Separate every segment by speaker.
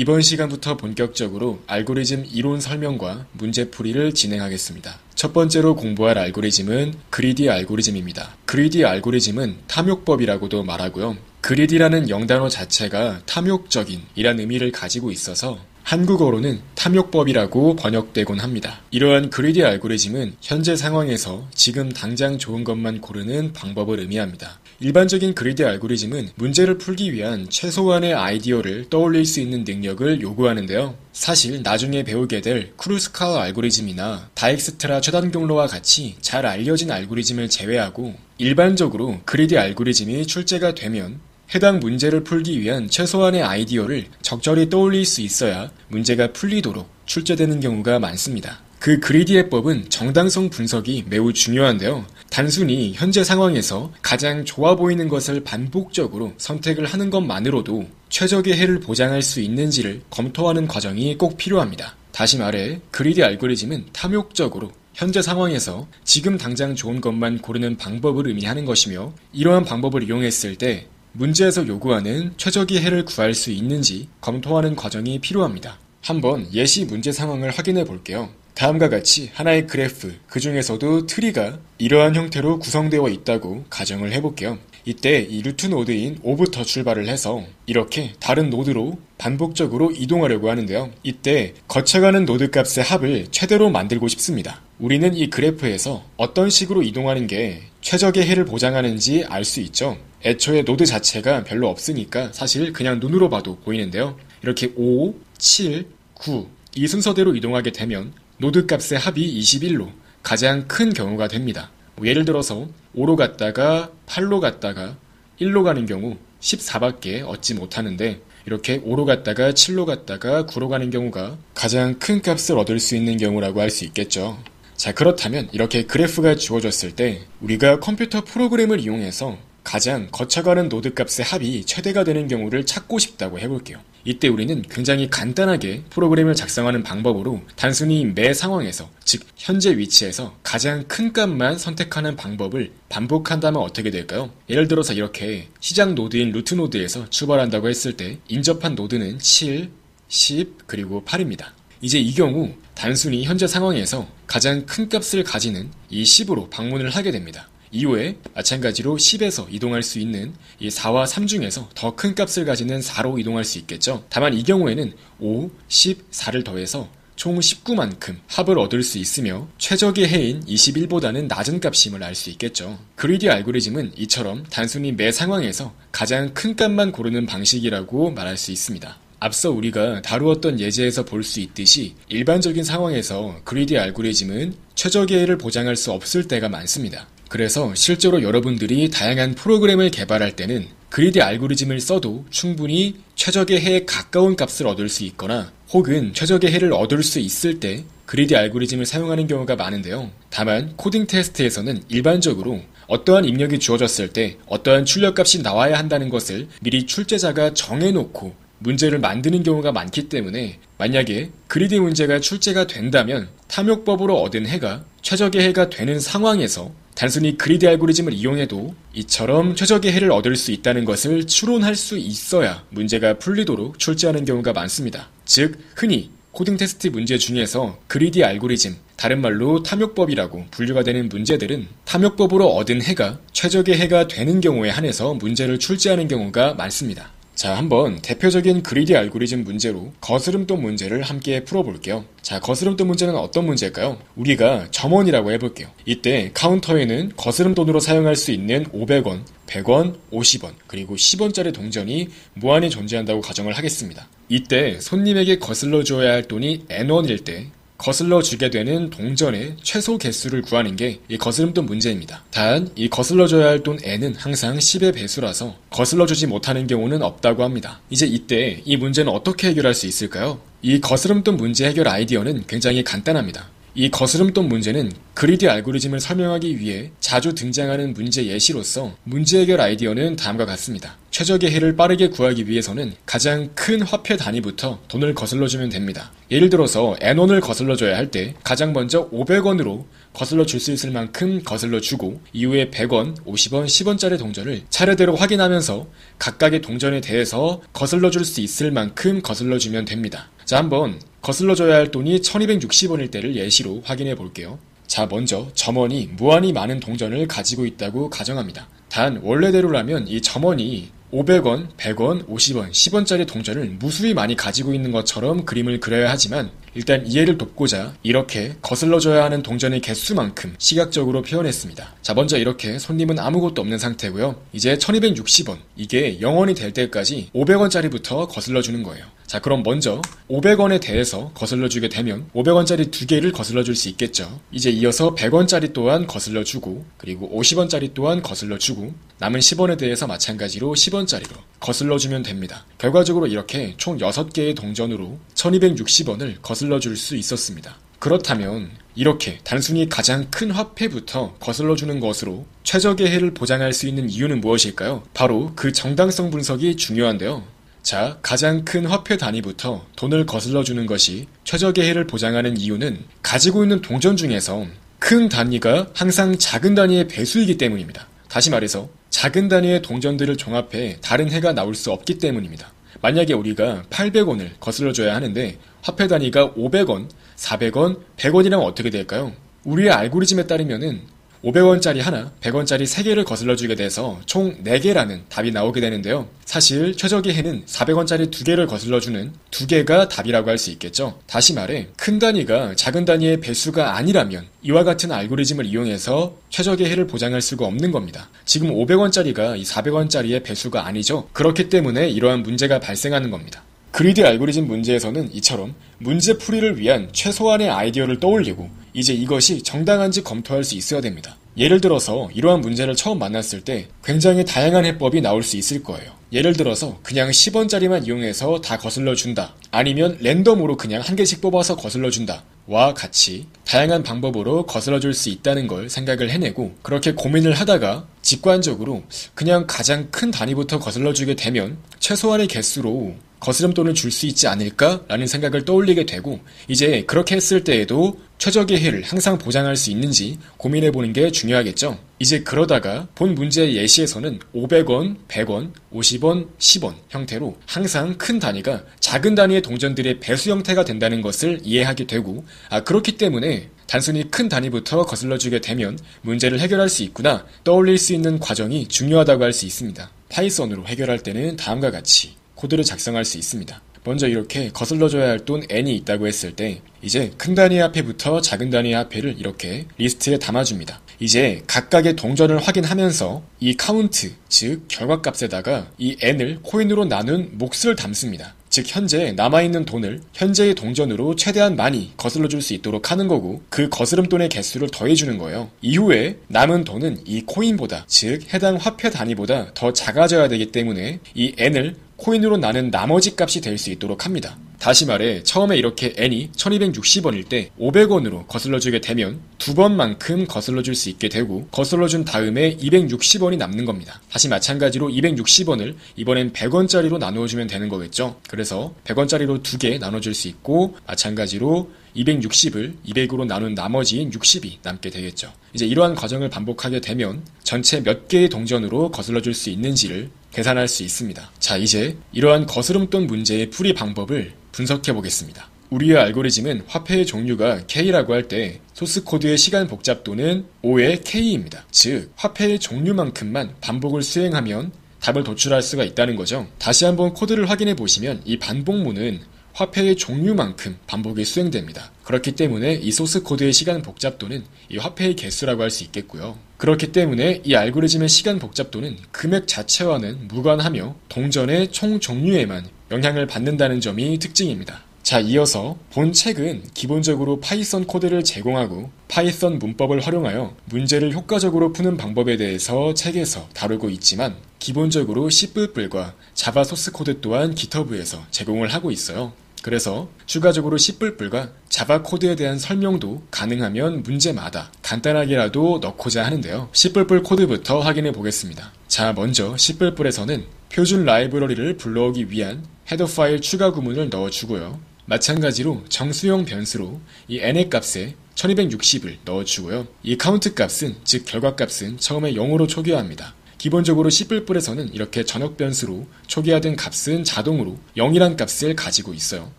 Speaker 1: 이번 시간부터 본격적으로 알고리즘 이론 설명과 문제풀이를 진행하겠습니다. 첫 번째로 공부할 알고리즘은 그리디 알고리즘입니다. 그리디 알고리즘은 탐욕법이라고도 말하고요. 그리디라는 영단어 자체가 탐욕적인 이란 의미를 가지고 있어서 한국어로는 탐욕법이라고 번역되곤 합니다. 이러한 그리디 알고리즘은 현재 상황에서 지금 당장 좋은 것만 고르는 방법을 의미합니다. 일반적인 그리디 알고리즘은 문제를 풀기 위한 최소한의 아이디어를 떠올릴 수 있는 능력을 요구하는데요. 사실 나중에 배우게 될 크루스칼 알고리즘이나 다익스트라 최단 경로와 같이 잘 알려진 알고리즘을 제외하고 일반적으로 그리디 알고리즘이 출제가 되면 해당 문제를 풀기 위한 최소한의 아이디어를 적절히 떠올릴 수 있어야 문제가 풀리도록 출제되는 경우가 많습니다. 그 그리디의 법은 정당성 분석이 매우 중요한데요. 단순히 현재 상황에서 가장 좋아 보이는 것을 반복적으로 선택을 하는 것만으로도 최적의 해를 보장할 수 있는지를 검토하는 과정이 꼭 필요합니다. 다시 말해, 그리디 알고리즘은 탐욕적으로 현재 상황에서 지금 당장 좋은 것만 고르는 방법을 의미하는 것이며 이러한 방법을 이용했을 때 문제에서 요구하는 최적의 해를 구할 수 있는지 검토하는 과정이 필요합니다. 한번 예시 문제 상황을 확인해 볼게요. 다음과 같이 하나의 그래프, 그 중에서도 트리가 이러한 형태로 구성되어 있다고 가정을 해볼게요. 이때 이 루트 노드인 5부터 출발을 해서 이렇게 다른 노드로 반복적으로 이동하려고 하는데요. 이때 거쳐가는 노드 값의 합을 최대로 만들고 싶습니다. 우리는 이 그래프에서 어떤 식으로 이동하는 게 최적의 해를 보장하는지 알 수 있죠. 애초에 노드 자체가 별로 없으니까 사실 그냥 눈으로 봐도 보이는데요. 이렇게 5, 7, 9 이 순서대로 이동하게 되면 노드 값의 합이 21로 가장 큰 경우가 됩니다. 뭐 예를 들어서 5로 갔다가 8로 갔다가 1로 가는 경우 14밖에 얻지 못하는데 이렇게 5로 갔다가 7로 갔다가 9로 가는 경우가 가장 큰 값을 얻을 수 있는 경우라고 할 수 있겠죠. 자, 그렇다면 이렇게 그래프가 주어졌을 때 우리가 컴퓨터 프로그램을 이용해서 가장 거쳐가는 노드값의 합이 최대가 되는 경우를 찾고 싶다고 해볼게요. 이때 우리는 굉장히 간단하게 프로그램을 작성하는 방법으로 단순히 매 상황에서 즉 현재 위치에서 가장 큰 값만 선택하는 방법을 반복한다면 어떻게 될까요? 예를 들어서 이렇게 시장 노드인 루트 노드에서 출발한다고 했을 때 인접한 노드는 7, 10 그리고 8입니다. 이제 이 경우 단순히 현재 상황에서 가장 큰 값을 가지는 이 10으로 방문을 하게 됩니다. 이후에 마찬가지로 10에서 이동할 수 있는 이 4와 3 중에서 더 큰 값을 가지는 4로 이동할 수 있겠죠. 다만 이 경우에는 5, 10, 4를 더해서 총 19만큼 합을 얻을 수 있으며 최적의 해인 21보다는 낮은 값임을 알 수 있겠죠. 그리디 알고리즘은 이처럼 단순히 매 상황에서 가장 큰 값만 고르는 방식이라고 말할 수 있습니다. 앞서 우리가 다루었던 예제에서 볼 수 있듯이 일반적인 상황에서 그리디 알고리즘은 최적의 해를 보장할 수 없을 때가 많습니다. 그래서 실제로 여러분들이 다양한 프로그램을 개발할 때는 그리드 알고리즘을 써도 충분히 최적의 해에 가까운 값을 얻을 수 있거나 혹은 최적의 해를 얻을 수 있을 때 그리드 알고리즘을 사용하는 경우가 많은데요. 다만 코딩 테스트에서는 일반적으로 어떠한 입력이 주어졌을 때 어떠한 출력값이 나와야 한다는 것을 미리 출제자가 정해놓고 문제를 만드는 경우가 많기 때문에 만약에 그리드 문제가 출제가 된다면 탐욕법으로 얻은 해가 최적의 해가 되는 상황에서 단순히 그리드 알고리즘을 이용해도 이처럼 최적의 해를 얻을 수 있다는 것을 추론할 수 있어야 문제가 풀리도록 출제하는 경우가 많습니다. 즉, 흔히 코딩 테스트 문제 중에서 그리디 알고리즘, 다른 말로 탐욕법이라고 분류가 되는 문제들은 탐욕법으로 얻은 해가 최적의 해가 되는 경우에 한해서 문제를 출제하는 경우가 많습니다. 자, 한번 대표적인 그리디 알고리즘 문제로 거스름돈 문제를 함께 풀어볼게요. 자, 거스름돈 문제는 어떤 문제일까요? 우리가 점원이라고 해볼게요. 이때 카운터에는 거스름돈으로 사용할 수 있는 500원, 100원, 50원, 그리고 10원짜리 동전이 무한히 존재한다고 가정을 하겠습니다. 이때 손님에게 거슬러 줘야 할 돈이 N원일 때 거슬러 주게 되는 동전의 최소 개수를 구하는 게 이 거스름돈 문제입니다. 단, 이 거슬러 줘야 할 돈 n은 항상 10의 배수라서 거슬러 주지 못하는 경우는 없다고 합니다. 이제 이때 이 문제는 어떻게 해결할 수 있을까요? 이 거스름돈 문제 해결 아이디어는 굉장히 간단합니다. 이 거스름돈 문제는 그리드 알고리즘을 설명하기 위해 자주 등장하는 문제 예시로서 문제 해결 아이디어는 다음과 같습니다. 최적의 해를 빠르게 구하기 위해서는 가장 큰 화폐 단위부터 돈을 거슬러주면 됩니다. 예를 들어서 N원을 거슬러줘야 할 때 가장 먼저 500원으로 거슬러 줄 수 있을 만큼 거슬러 주고 이후에 100원, 50원, 10원짜리 동전을 차례대로 확인하면서 각각의 동전에 대해서 거슬러 줄 수 있을 만큼 거슬러 주면 됩니다. 자, 한번 거슬러줘야 할 돈이 1260원일 때를 예시로 확인해 볼게요. 자, 먼저 점원이 무한히 많은 동전을 가지고 있다고 가정합니다. 단 원래대로라면 이 점원이 500원, 100원, 50원, 10원짜리 동전을 무수히 많이 가지고 있는 것처럼 그림을 그려야 하지만 일단 이해를 돕고자 이렇게 거슬러줘야 하는 동전의 개수만큼 시각적으로 표현했습니다. 자 먼저 이렇게 손님은 아무것도 없는 상태고요. 이제 1260원 이게 0원이 될 때까지 500원짜리부터 거슬러주는 거예요. 자 그럼 먼저 500원에 대해서 거슬러주게 되면 500원짜리 두 개를 거슬러줄 수 있겠죠. 이제 이어서 100원짜리 또한 거슬러주고 그리고 50원짜리 또한 거슬러주고 남은 10원에 대해서 마찬가지로 10원짜리로 거슬러주면 됩니다. 결과적으로 이렇게 총 6개의 동전으로 1260원을 거슬러 줄 수 있었습니다. 그렇다면 이렇게 단순히 가장 큰 화폐부터 거슬러 주는 것으로 최적의 해를 보장할 수 있는 이유는 무엇일까요? 바로 그 정당성 분석이 중요한데요. 자, 가장 큰 화폐 단위부터 돈을 거슬러 주는 것이 최적의 해를 보장하는 이유는 가지고 있는 동전 중에서 큰 단위가 항상 작은 단위의 배수이기 때문입니다. 다시 말해서 작은 단위의 동전들을 종합해 다른 해가 나올 수 없기 때문입니다. 만약에 우리가 800원을 거슬러 줘야 하는데 화폐 단위가 500원, 400원, 100원이라면 어떻게 될까요? 우리의 알고리즘에 따르면은 500원짜리 하나, 100원짜리 3개를 거슬러 주게 돼서 총 4개라는 답이 나오게 되는데요. 사실 최적의 해는 400원짜리 2개를 거슬러 주는 2개가 답이라고 할 수 있겠죠. 다시 말해 큰 단위가 작은 단위의 배수가 아니라면 이와 같은 알고리즘을 이용해서 최적의 해를 보장할 수가 없는 겁니다. 지금 500원짜리가 이 400원짜리의 배수가 아니죠. 그렇기 때문에 이러한 문제가 발생하는 겁니다. 그리드 알고리즘 문제에서는 이처럼 문제 풀이를 위한 최소한의 아이디어를 떠올리고 이제 이것이 정당한지 검토할 수 있어야 됩니다. 예를 들어서 이러한 문제를 처음 만났을 때 굉장히 다양한 해법이 나올 수 있을 거예요. 예를 들어서 그냥 10원짜리만 이용해서 다 거슬러 준다. 아니면 랜덤으로 그냥 한 개씩 뽑아서 거슬러 준다. 와 같이 다양한 방법으로 거슬러 줄 수 있다는 걸 생각을 해내고 그렇게 고민을 하다가 직관적으로 그냥 가장 큰 단위부터 거슬러 주게 되면 최소한의 개수로 거스름돈을 줄 수 있지 않을까라는 생각을 떠올리게 되고 이제 그렇게 했을 때에도 최적의 해를 항상 보장할 수 있는지 고민해 보는 게 중요하겠죠. 이제 그러다가 본 문제의 예시에서는 500원, 100원, 50원, 10원 형태로 항상 큰 단위가 작은 단위의 동전들의 배수 형태가 된다는 것을 이해하게 되고 아 그렇기 때문에 단순히 큰 단위부터 거슬러주게 되면 문제를 해결할 수 있구나 떠올릴 수 있는 과정이 중요하다고 할 수 있습니다. 파이썬으로 해결할 때는 다음과 같이 코드를 작성할 수 있습니다. 먼저 이렇게 거슬러줘야 할 돈 n이 있다고 했을 때 이제 큰 단위 앞에부터 작은 단위 앞에를 이렇게 리스트에 담아줍니다. 이제 각각의 동전을 확인하면서 이 카운트, 즉 결과값에다가 이 n을 코인으로 나눈 몫을 담습니다. 즉 현재 남아있는 돈을 현재의 동전으로 최대한 많이 거슬러 줄 수 있도록 하는 거고 그 거스름 돈의 개수를 더해주는 거예요. 이후에 남은 돈은 이 코인보다 즉 해당 화폐 단위보다 더 작아져야 되기 때문에 이 n을 코인으로 나는 나머지 값이 될 수 있도록 합니다. 다시 말해 처음에 이렇게 n이 1260원일 때 500원으로 거슬러주게 되면 두 번만큼 거슬러줄 수 있게 되고 거슬러준 다음에 260원이 남는 겁니다. 다시 마찬가지로 260원을 이번엔 100원짜리로 나누어주면 되는 거겠죠. 그래서 100원짜리로 두 개 나눠줄 수 있고 마찬가지로 260을 200으로 나눈 나머지인 60이 남게 되겠죠. 이제 이러한 과정을 반복하게 되면 전체 몇 개의 동전으로 거슬러 줄 수 있는지를 계산할 수 있습니다. 자, 이제 이러한 거스름돈 문제의 풀이 방법을 분석해 보겠습니다. 우리의 알고리즘은 화폐의 종류가 K라고 할 때 소스 코드의 시간 복잡도는 5의 K입니다. 즉, 화폐의 종류만큼만 반복을 수행하면 답을 도출할 수가 있다는 거죠. 다시 한번 코드를 확인해 보시면 이 반복문은 화폐의 종류만큼 반복이 수행됩니다. 그렇기 때문에 이 소스 코드의 시간 복잡도는 이 화폐의 개수라고 할 수 있겠고요. 그렇기 때문에 이 알고리즘의 시간 복잡도는 금액 자체와는 무관하며 동전의 총 종류에만 영향을 받는다는 점이 특징입니다. 자, 이어서 본 책은 기본적으로 파이썬 코드를 제공하고 파이썬 문법을 활용하여 문제를 효과적으로 푸는 방법에 대해서 책에서 다루고 있지만 기본적으로 C++과 자바 소스 코드 또한 기터브에서 제공을 하고 있어요. 그래서 추가적으로 시뿔뿔과 자바 코드에 대한 설명도 가능하면 문제마다 간단하게라도 넣고자 하는데요. 시뿔뿔 코드부터 확인해 보겠습니다. 자, 먼저 시뿔뿔에서는 표준 라이브러리를 불러오기 위한 헤더 파일 추가 구문을 넣어주고요. 마찬가지로 정수형 변수로 이 n의 값에 1260을 넣어주고요. 이 카운트 값은, 즉 결과 값은 처음에 0으로 초기화합니다. 기본적으로 C++에서는 이렇게 전역 변수로 초기화된 값은 자동으로 0이란 값을 가지고 있어요.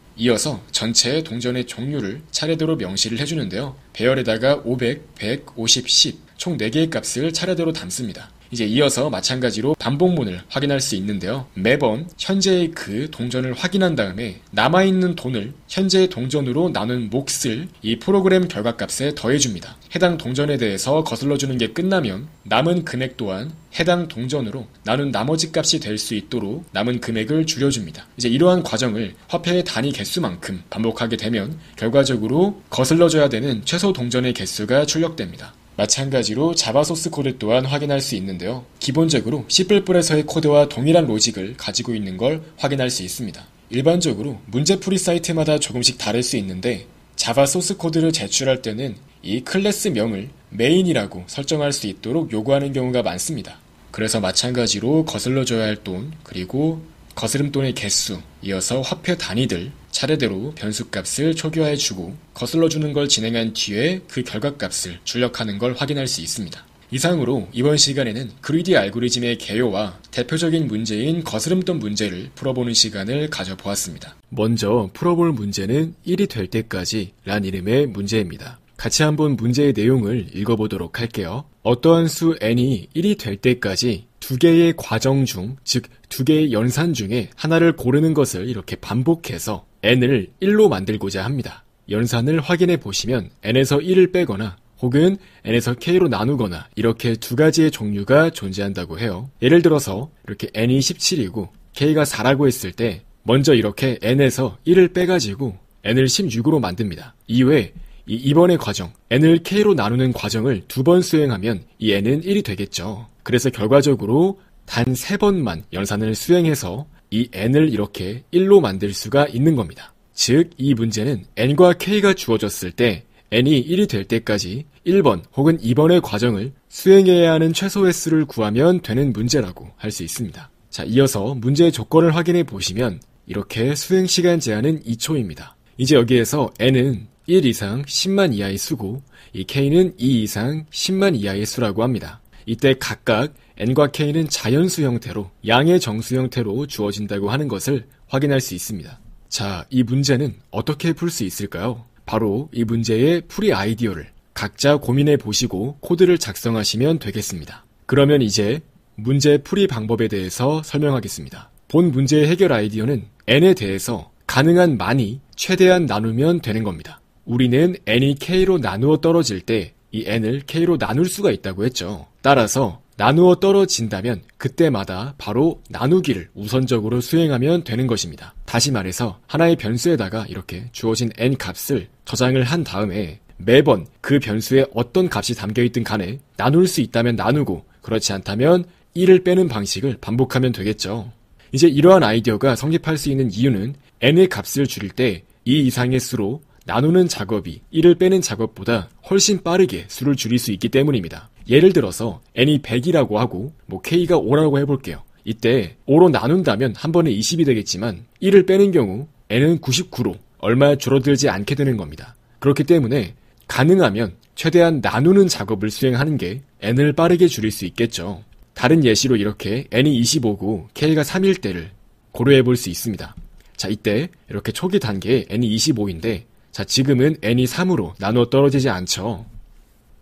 Speaker 1: 이어서 전체의 동전의 종류를 차례대로 명시를 해주는데요. 배열에다가 500, 100, 50, 10 총 4개의 값을 차례대로 담습니다. 이제 이어서 마찬가지로 반복문을 확인할 수 있는데요. 매번 현재의 그 동전을 확인한 다음에 남아있는 돈을 현재의 동전으로 나눈 몫을 이 프로그램 결과값에 더해줍니다. 해당 동전에 대해서 거슬러주는 게 끝나면 남은 금액 또한 해당 동전으로 나눈 나머지 값이 될 수 있도록 남은 금액을 줄여줍니다. 이제 이러한 과정을 화폐의 단위 개수만큼 반복하게 되면 결과적으로 거슬러줘야 되는 최소 동전의 개수가 출력됩니다. 마찬가지로 자바 소스 코드 또한 확인할 수 있는데요. 기본적으로 C++에서의 코드와 동일한 로직을 가지고 있는 걸 확인할 수 있습니다. 일반적으로 문제풀이 사이트마다 조금씩 다를 수 있는데 자바 소스 코드를 제출할 때는 이 클래스 명을 메인이라고 설정할 수 있도록 요구하는 경우가 많습니다. 그래서 마찬가지로 거슬러 줘야 할 돈, 그리고 거스름돈의 개수, 이어서 화폐 단위들, 차례대로 변수값을 초기화해주고 거슬러주는 걸 진행한 뒤에 그 결과값을 출력하는 걸 확인할 수 있습니다. 이상으로 이번 시간에는 그리디 알고리즘의 개요와 대표적인 문제인 거스름돈 문제를 풀어보는 시간을 가져보았습니다. 먼저 풀어볼 문제는 1이 될 때까지 란 이름의 문제입니다. 같이 한번 문제의 내용을 읽어보도록 할게요. 어떠한 수 n이 1이 될 때까지 두 개의 과정 중, 즉 두 개의 연산 중에 하나를 고르는 것을 이렇게 반복해서 n을 1로 만들고자 합니다. 연산을 확인해 보시면 n에서 1을 빼거나 혹은 n에서 k로 나누거나 이렇게 두 가지의 종류가 존재한다고 해요. 예를 들어서 이렇게 n이 17이고 k가 4라고 했을 때 먼저 이렇게 n에서 1을 빼가지고 n을 16으로 만듭니다. 이외에 이 이번의 과정, n을 k로 나누는 과정을 두 번 수행하면 이 n은 1이 되겠죠. 그래서 결과적으로 단 세 번만 연산을 수행해서 이 n을 이렇게 1로 만들 수가 있는 겁니다. 즉, 이 문제는 n과 k가 주어졌을 때 n이 1이 될 때까지 1번 혹은 2번의 과정을 수행해야 하는 최소의 수를 구하면 되는 문제라고 할 수 있습니다. 자, 이어서 문제의 조건을 확인해 보시면 이렇게 수행 시간 제한은 2초입니다. 이제 여기에서 n은 1 이상 10만 이하의 수고 이 k는 2 이상 10만 이하의 수라고 합니다. 이때 각각 n과 k는 자연수 형태로 양의 정수 형태로 주어진다고 하는 것을 확인할 수 있습니다. 자, 이 문제는 어떻게 풀 수 있을까요? 바로 이 문제의 풀이 아이디어를 각자 고민해 보시고 코드를 작성하시면 되겠습니다. 그러면 이제 문제 풀이 방법에 대해서 설명하겠습니다. 본 문제의 해결 아이디어는 n에 대해서 가능한 많이 최대한 나누면 되는 겁니다. 우리는 n이 k로 나누어 떨어질 때 이 n을 k로 나눌 수가 있다고 했죠. 따라서 나누어 떨어진다면 그때마다 바로 나누기를 우선적으로 수행하면 되는 것입니다. 다시 말해서 하나의 변수에다가 이렇게 주어진 n 값을 저장을 한 다음에 매번 그 변수에 어떤 값이 담겨 있든 간에 나눌 수 있다면 나누고 그렇지 않다면 1을 빼는 방식을 반복하면 되겠죠. 이제 이러한 아이디어가 성립할 수 있는 이유는 n의 값을 줄일 때2 이상의 수로 나누는 작업이 1을 빼는 작업보다 훨씬 빠르게 수를 줄일 수 있기 때문입니다. 예를 들어서 n이 100이라고 하고 뭐 k가 5라고 해볼게요. 이때 5로 나눈다면 한 번에 20이 되겠지만 1을 빼는 경우 n은 99로 얼마 줄어들지 않게 되는 겁니다. 그렇기 때문에 가능하면 최대한 나누는 작업을 수행하는 게 n을 빠르게 줄일 수 있겠죠. 다른 예시로 이렇게 n이 25고 k가 3일 때를 고려해 볼 수 있습니다. 자, 이때 이렇게 초기 단계 n이 25인데 자, 지금은 n이 3으로 나누어 떨어지지 않죠.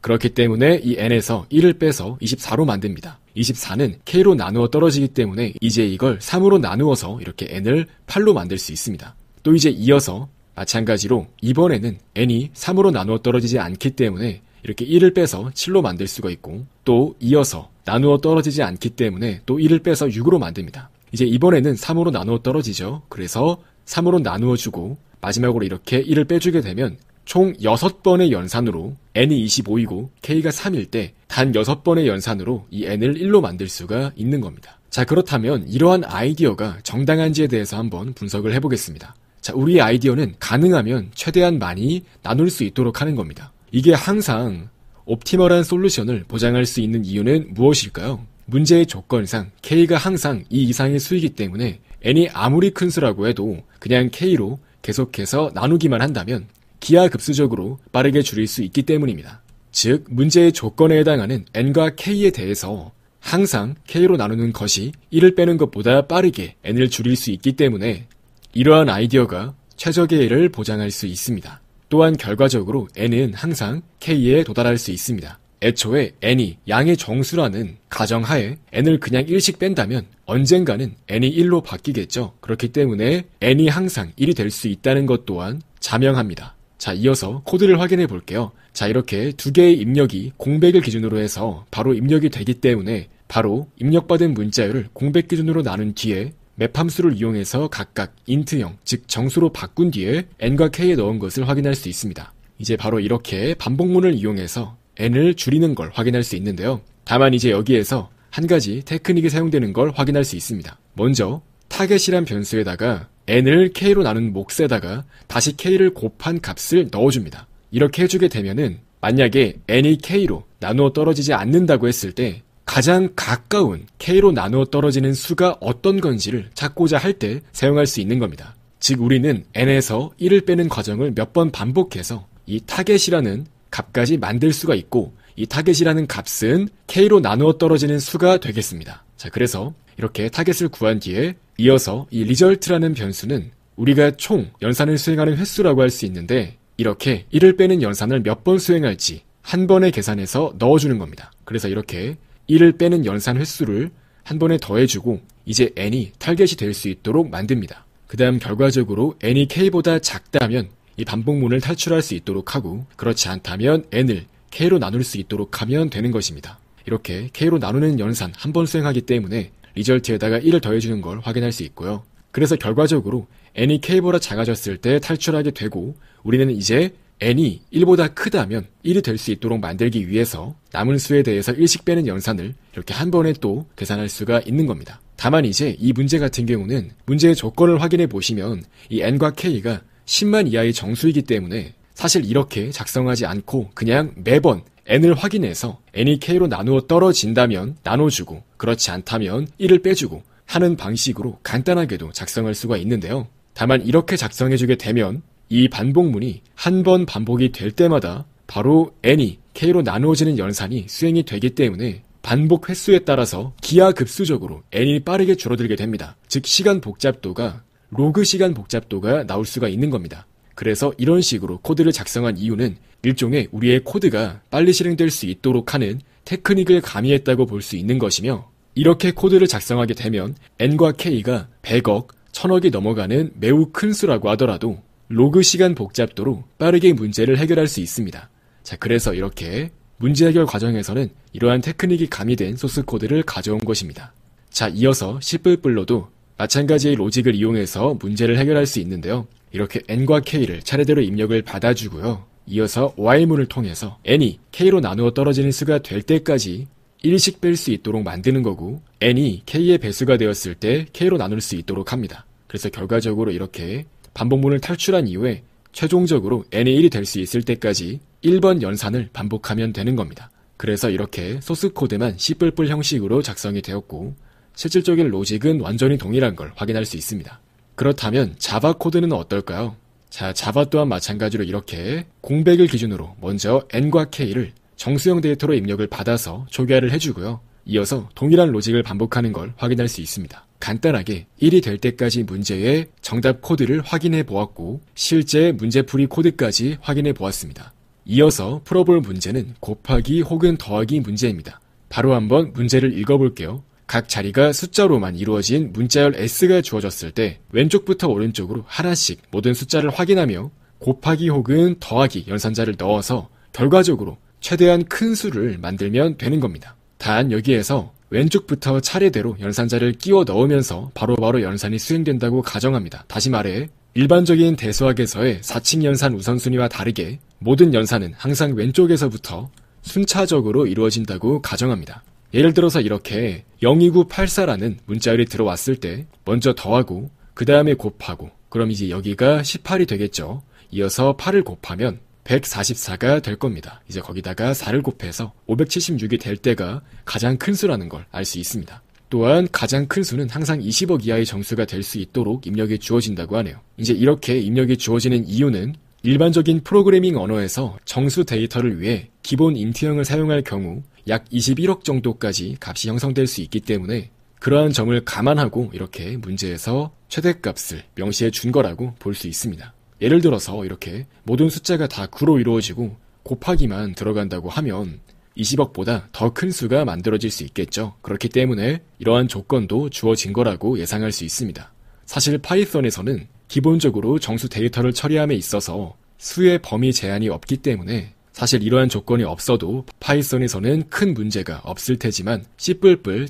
Speaker 1: 그렇기 때문에 이 n에서 1을 빼서 24로 만듭니다. 24는 k로 나누어 떨어지기 때문에 이제 이걸 3으로 나누어서 이렇게 n을 8로 만들 수 있습니다. 또 이제 이어서 마찬가지로 이번에는 n이 3으로 나누어 떨어지지 않기 때문에 이렇게 1을 빼서 7로 만들 수가 있고 또 이어서 나누어 떨어지지 않기 때문에 또 1을 빼서 6으로 만듭니다. 이제 이번에는 3으로 나누어 떨어지죠. 그래서 3으로 나누어 주고 마지막으로 이렇게 1을 빼주게 되면 총 6번의 연산으로 n이 25이고 k가 3일 때 단 6번의 연산으로 이 n을 1로 만들 수가 있는 겁니다. 자, 그렇다면 이러한 아이디어가 정당한지에 대해서 한번 분석을 해보겠습니다. 자, 우리의 아이디어는 가능하면 최대한 많이 나눌 수 있도록 하는 겁니다. 이게 항상 옵티멀한 솔루션을 보장할 수 있는 이유는 무엇일까요? 문제의 조건상 K가 항상 이 이상의 수이기 때문에 N이 아무리 큰 수라고 해도 그냥 K로 계속해서 나누기만 한다면 기하급수적으로 빠르게 줄일 수 있기 때문입니다. 즉, 문제의 조건에 해당하는 n과 k에 대해서 항상 k로 나누는 것이 1을 빼는 것보다 빠르게 n을 줄일 수 있기 때문에 이러한 아이디어가 최적의 일을 보장할 수 있습니다. 또한 결과적으로 n은 항상 k에 도달할 수 있습니다. 애초에 n이 양의 정수라는 가정하에 n을 그냥 1씩 뺀다면 언젠가는 n이 1로 바뀌겠죠. 그렇기 때문에 n이 항상 1이 될 수 있다는 것 또한 자명합니다. 자, 이어서 코드를 확인해 볼게요. 자, 이렇게 두 개의 입력이 공백을 기준으로 해서 바로 입력이 되기 때문에 바로 입력받은 문자열을 공백 기준으로 나눈 뒤에 맵 함수를 이용해서 각각 인트형, 즉 정수로 바꾼 뒤에 n과 k에 넣은 것을 확인할 수 있습니다. 이제 바로 이렇게 반복문을 이용해서 n을 줄이는 걸 확인할 수 있는데요. 다만 이제 여기에서 한 가지 테크닉이 사용되는 걸 확인할 수 있습니다. 먼저 타겟이란 변수에다가 n을 k로 나눈 몫에다가 다시 k를 곱한 값을 넣어줍니다. 이렇게 해주게 되면은 만약에 n이 k로 나누어 떨어지지 않는다고 했을 때 가장 가까운 k로 나누어 떨어지는 수가 어떤 건지를 찾고자 할 때 사용할 수 있는 겁니다. 즉 우리는 n에서 1을 빼는 과정을 몇 번 반복해서 이 타겟이라는 값까지 만들 수가 있고 이 타겟이라는 값은 k로 나누어 떨어지는 수가 되겠습니다. 자, 그래서 이렇게 타겟을 구한 뒤에 이어서 이 result라는 변수는 우리가 총 연산을 수행하는 횟수라고 할 수 있는데 이렇게 1을 빼는 연산을 몇 번 수행할지 한 번에 계산해서 넣어주는 겁니다. 그래서 이렇게 1을 빼는 연산 횟수를 한 번에 더해주고 이제 n이 타겟이 될 수 있도록 만듭니다. 그 다음 결과적으로 n이 k보다 작다면 이 반복문을 탈출할 수 있도록 하고 그렇지 않다면 n을 k로 나눌 수 있도록 하면 되는 것입니다. 이렇게 K로 나누는 연산 한 번 수행하기 때문에 리절트에다가 1을 더해주는 걸 확인할 수 있고요. 그래서 결과적으로 n이 k보다 작아졌을 때 탈출하게 되고 우리는 이제 n이 1보다 크다면 1이 될 수 있도록 만들기 위해서 남은 수에 대해서 1씩 빼는 연산을 이렇게 한 번에 또 계산할 수가 있는 겁니다. 다만 이제 이 문제 같은 경우는 문제의 조건을 확인해 보시면 이 n과 k가 10만 이하의 정수이기 때문에 사실 이렇게 작성하지 않고 그냥 매번 n을 확인해서 n이 k로 나누어 떨어진다면 나눠주고 그렇지 않다면 1을 빼주고 하는 방식으로 간단하게도 작성할 수가 있는데요. 다만 이렇게 작성해주게 되면 이 반복문이 한 번 반복이 될 때마다 바로 n이 k로 나누어지는 연산이 수행이 되기 때문에 반복 횟수에 따라서 기하급수적으로 n이 빠르게 줄어들게 됩니다. 즉 시간 복잡도가 로그 시간 복잡도가 나올 수가 있는 겁니다. 그래서 이런 식으로 코드를 작성한 이유는 일종의 우리의 코드가 빨리 실행될 수 있도록 하는 테크닉을 가미했다고 볼 수 있는 것이며 이렇게 코드를 작성하게 되면 n과 k가 100억, 1000억이 넘어가는 매우 큰 수라고 하더라도 로그 시간 복잡도로 빠르게 문제를 해결할 수 있습니다. 자, 그래서 이렇게 문제 해결 과정에서는 이러한 테크닉이 가미된 소스 코드를 가져온 것입니다. 자, 이어서 시0불불로도 마찬가지의 로직을 이용해서 문제를 해결할 수 있는데요. 이렇게 n과 k를 차례대로 입력을 받아주고요. 이어서 y 문을 통해서 n이 k로 나누어 떨어지는 수가 될 때까지 1씩 뺄 수 있도록 만드는 거고 n이 k의 배수가 되었을 때 k로 나눌 수 있도록 합니다. 그래서 결과적으로 이렇게 반복문을 탈출한 이후에 최종적으로 n이 1이 될 수 있을 때까지 1번 연산을 반복하면 되는 겁니다. 그래서 이렇게 소스 코드만 C++ 형식으로 작성이 되었고 실질적인 로직은 완전히 동일한 걸 확인할 수 있습니다. 그렇다면 자바 코드는 어떨까요? 자, 자바 또한 마찬가지로 이렇게 공백을 기준으로 먼저 n과 k를 정수형 데이터로 입력을 받아서 조화를 해주고요. 이어서 동일한 로직을 반복하는 걸 확인할 수 있습니다. 간단하게 1이 될 때까지 문제의 정답 코드를 확인해 보았고 실제 문제풀이 코드까지 확인해 보았습니다. 이어서 풀어볼 문제는 곱하기 혹은 더하기 문제입니다. 바로 한번 문제를 읽어볼게요. 각 자리가 숫자로만 이루어진 문자열 S가 주어졌을 때 왼쪽부터 오른쪽으로 하나씩 모든 숫자를 확인하며 곱하기 혹은 더하기 연산자를 넣어서 결과적으로 최대한 큰 수를 만들면 되는 겁니다. 단 여기에서 왼쪽부터 차례대로 연산자를 끼워 넣으면서 바로바로 바로 연산이 수행된다고 가정합니다. 다시 말해 일반적인 대수학에서의 4층 연산 우선순위와 다르게 모든 연산은 항상 왼쪽에서부터 순차적으로 이루어진다고 가정합니다. 예를 들어서 이렇게 02984라는 문자열이 들어왔을 때 먼저 더하고 그 다음에 곱하고 그럼 이제 여기가 18이 되겠죠. 이어서 8을 곱하면 144가 될 겁니다. 이제 거기다가 4를 곱해서 576이 될 때가 가장 큰 수라는 걸 알 수 있습니다. 또한 가장 큰 수는 항상 20억 이하의 정수가 될 수 있도록 입력이 주어진다고 하네요. 이제 이렇게 입력이 주어지는 이유는 일반적인 프로그래밍 언어에서 정수 데이터를 위해 기본 인트형을 사용할 경우 약 21억 정도까지 값이 형성될 수 있기 때문에 그러한 점을 감안하고 이렇게 문제에서 최대값을 명시해 준 거라고 볼 수 있습니다. 예를 들어서 이렇게 모든 숫자가 다 9로 이루어지고 곱하기만 들어간다고 하면 20억보다 더 큰 수가 만들어질 수 있겠죠. 그렇기 때문에 이러한 조건도 주어진 거라고 예상할 수 있습니다. 사실 파이썬에서는 기본적으로 정수 데이터를 처리함에 있어서 수의 범위 제한이 없기 때문에 사실 이러한 조건이 없어도 파이썬에서는 큰 문제가 없을 테지만 C++,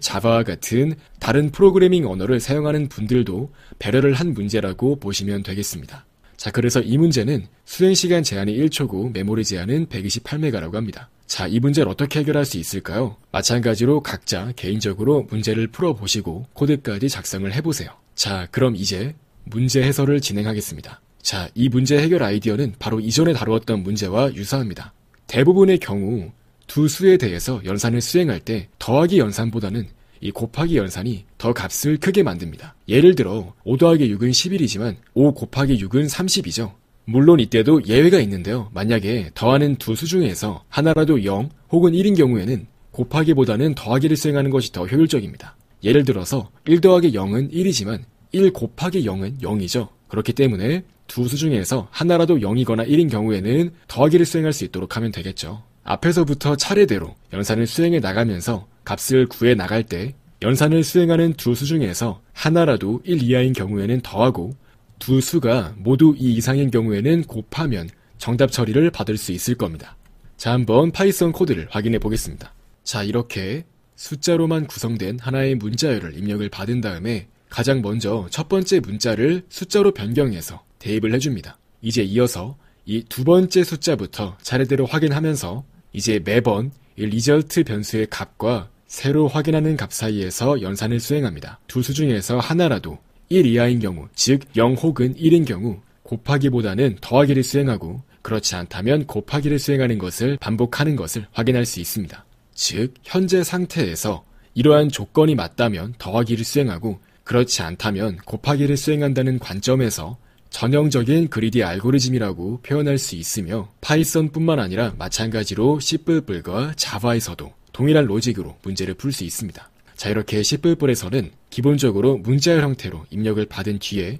Speaker 1: 자바와 같은 다른 프로그래밍 언어를 사용하는 분들도 배려를 한 문제라고 보시면 되겠습니다. 자, 그래서 이 문제는 수행 시간 제한이 1초고 메모리 제한은 128메가라고 합니다. 자, 이 문제를 어떻게 해결할 수 있을까요? 마찬가지로 각자 개인적으로 문제를 풀어보시고 코드까지 작성을 해보세요. 자, 그럼 이제 문제 해설을 진행하겠습니다. 자, 이 문제 해결 아이디어는 바로 이전에 다루었던 문제와 유사합니다. 대부분의 경우 두 수에 대해서 연산을 수행할 때 더하기 연산보다는 이 곱하기 연산이 더 값을 크게 만듭니다. 예를 들어 5 더하기 6은 11이지만 5 곱하기 6은 30이죠. 물론 이때도 예외가 있는데요. 만약에 더하는 두 수 중에서 하나라도 0 혹은 1인 경우에는 곱하기보다는 더하기를 수행하는 것이 더 효율적입니다. 예를 들어서 1 더하기 0은 1이지만 1 곱하기 0은 0이죠. 그렇기 때문에 두수 중에서 하나라도 0이거나 1인 경우에는 더하기를 수행할 수 있도록 하면 되겠죠. 앞에서부터 차례대로 연산을 수행해 나가면서 값을 구해 나갈 때 연산을 수행하는 두 수 중에서 하나라도 1 이하인 경우에는 더하고 두 수가 모두 2 이상인 경우에는 곱하면 정답 처리를 받을 수 있을 겁니다. 자, 한번 파이썬 코드를 확인해 보겠습니다. 자, 이렇게 숫자로만 구성된 하나의 문자열을 입력을 받은 다음에 가장 먼저 첫 번째 문자를 숫자로 변경해서 대입을 해줍니다. 이제 이어서 이 두 번째 숫자부터 차례대로 확인하면서 이제 매번 이 리절트 변수의 값과 새로 확인하는 값 사이에서 연산을 수행합니다. 두 수중에서 하나라도 1 이하인 경우, 즉 0 혹은 1인 경우 곱하기보다는 더하기를 수행하고 그렇지 않다면 곱하기를 수행하는 것을 반복하는 것을 확인할 수 있습니다. 즉, 현재 상태에서 이러한 조건이 맞다면 더하기를 수행하고 그렇지 않다면 곱하기를 수행한다는 관점에서 전형적인 그리디 알고리즘이라고 표현할 수 있으며 파이썬뿐만 아니라 마찬가지로 C++과 자바에서도 동일한 로직으로 문제를 풀 수 있습니다. 자 이렇게 C++에서는 기본적으로 문자열 형태로 입력을 받은 뒤에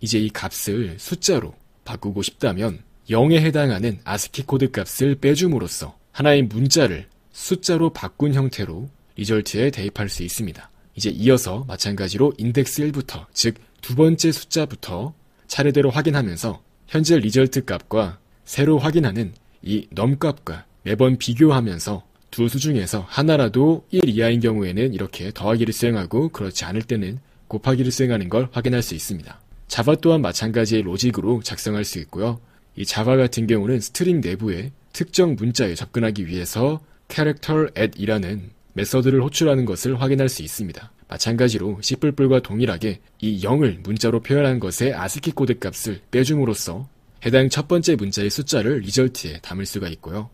Speaker 1: 이제 이 값을 숫자로 바꾸고 싶다면 0에 해당하는 아스키 코드 값을 빼줌으로써 하나의 문자를 숫자로 바꾼 형태로 리절트에 대입할 수 있습니다. 이제 이어서 마찬가지로 인덱스 1부터 즉 두 번째 숫자부터 차례대로 확인하면서 현재 리절트 값과 새로 확인하는 이 넘값과 매번 비교하면서 두 수중에서 하나라도 1 이하인 경우에는 이렇게 더하기를 수행하고 그렇지 않을 때는 곱하기를 수행하는 걸 확인할 수 있습니다. 자바 또한 마찬가지의 로직으로 작성할 수 있고요. 이 자바 같은 경우는 스트링 내부에 특정 문자에 접근하기 위해서 character at이라는 메서드를 호출하는 것을 확인할 수 있습니다. 마찬가지로 시뿔뿔과 동일하게 이 0을 문자로 표현한 것의 아스키 코드 값을 빼줌으로써 해당 첫 번째 문자의 숫자를 리절트에 담을 수가 있고요.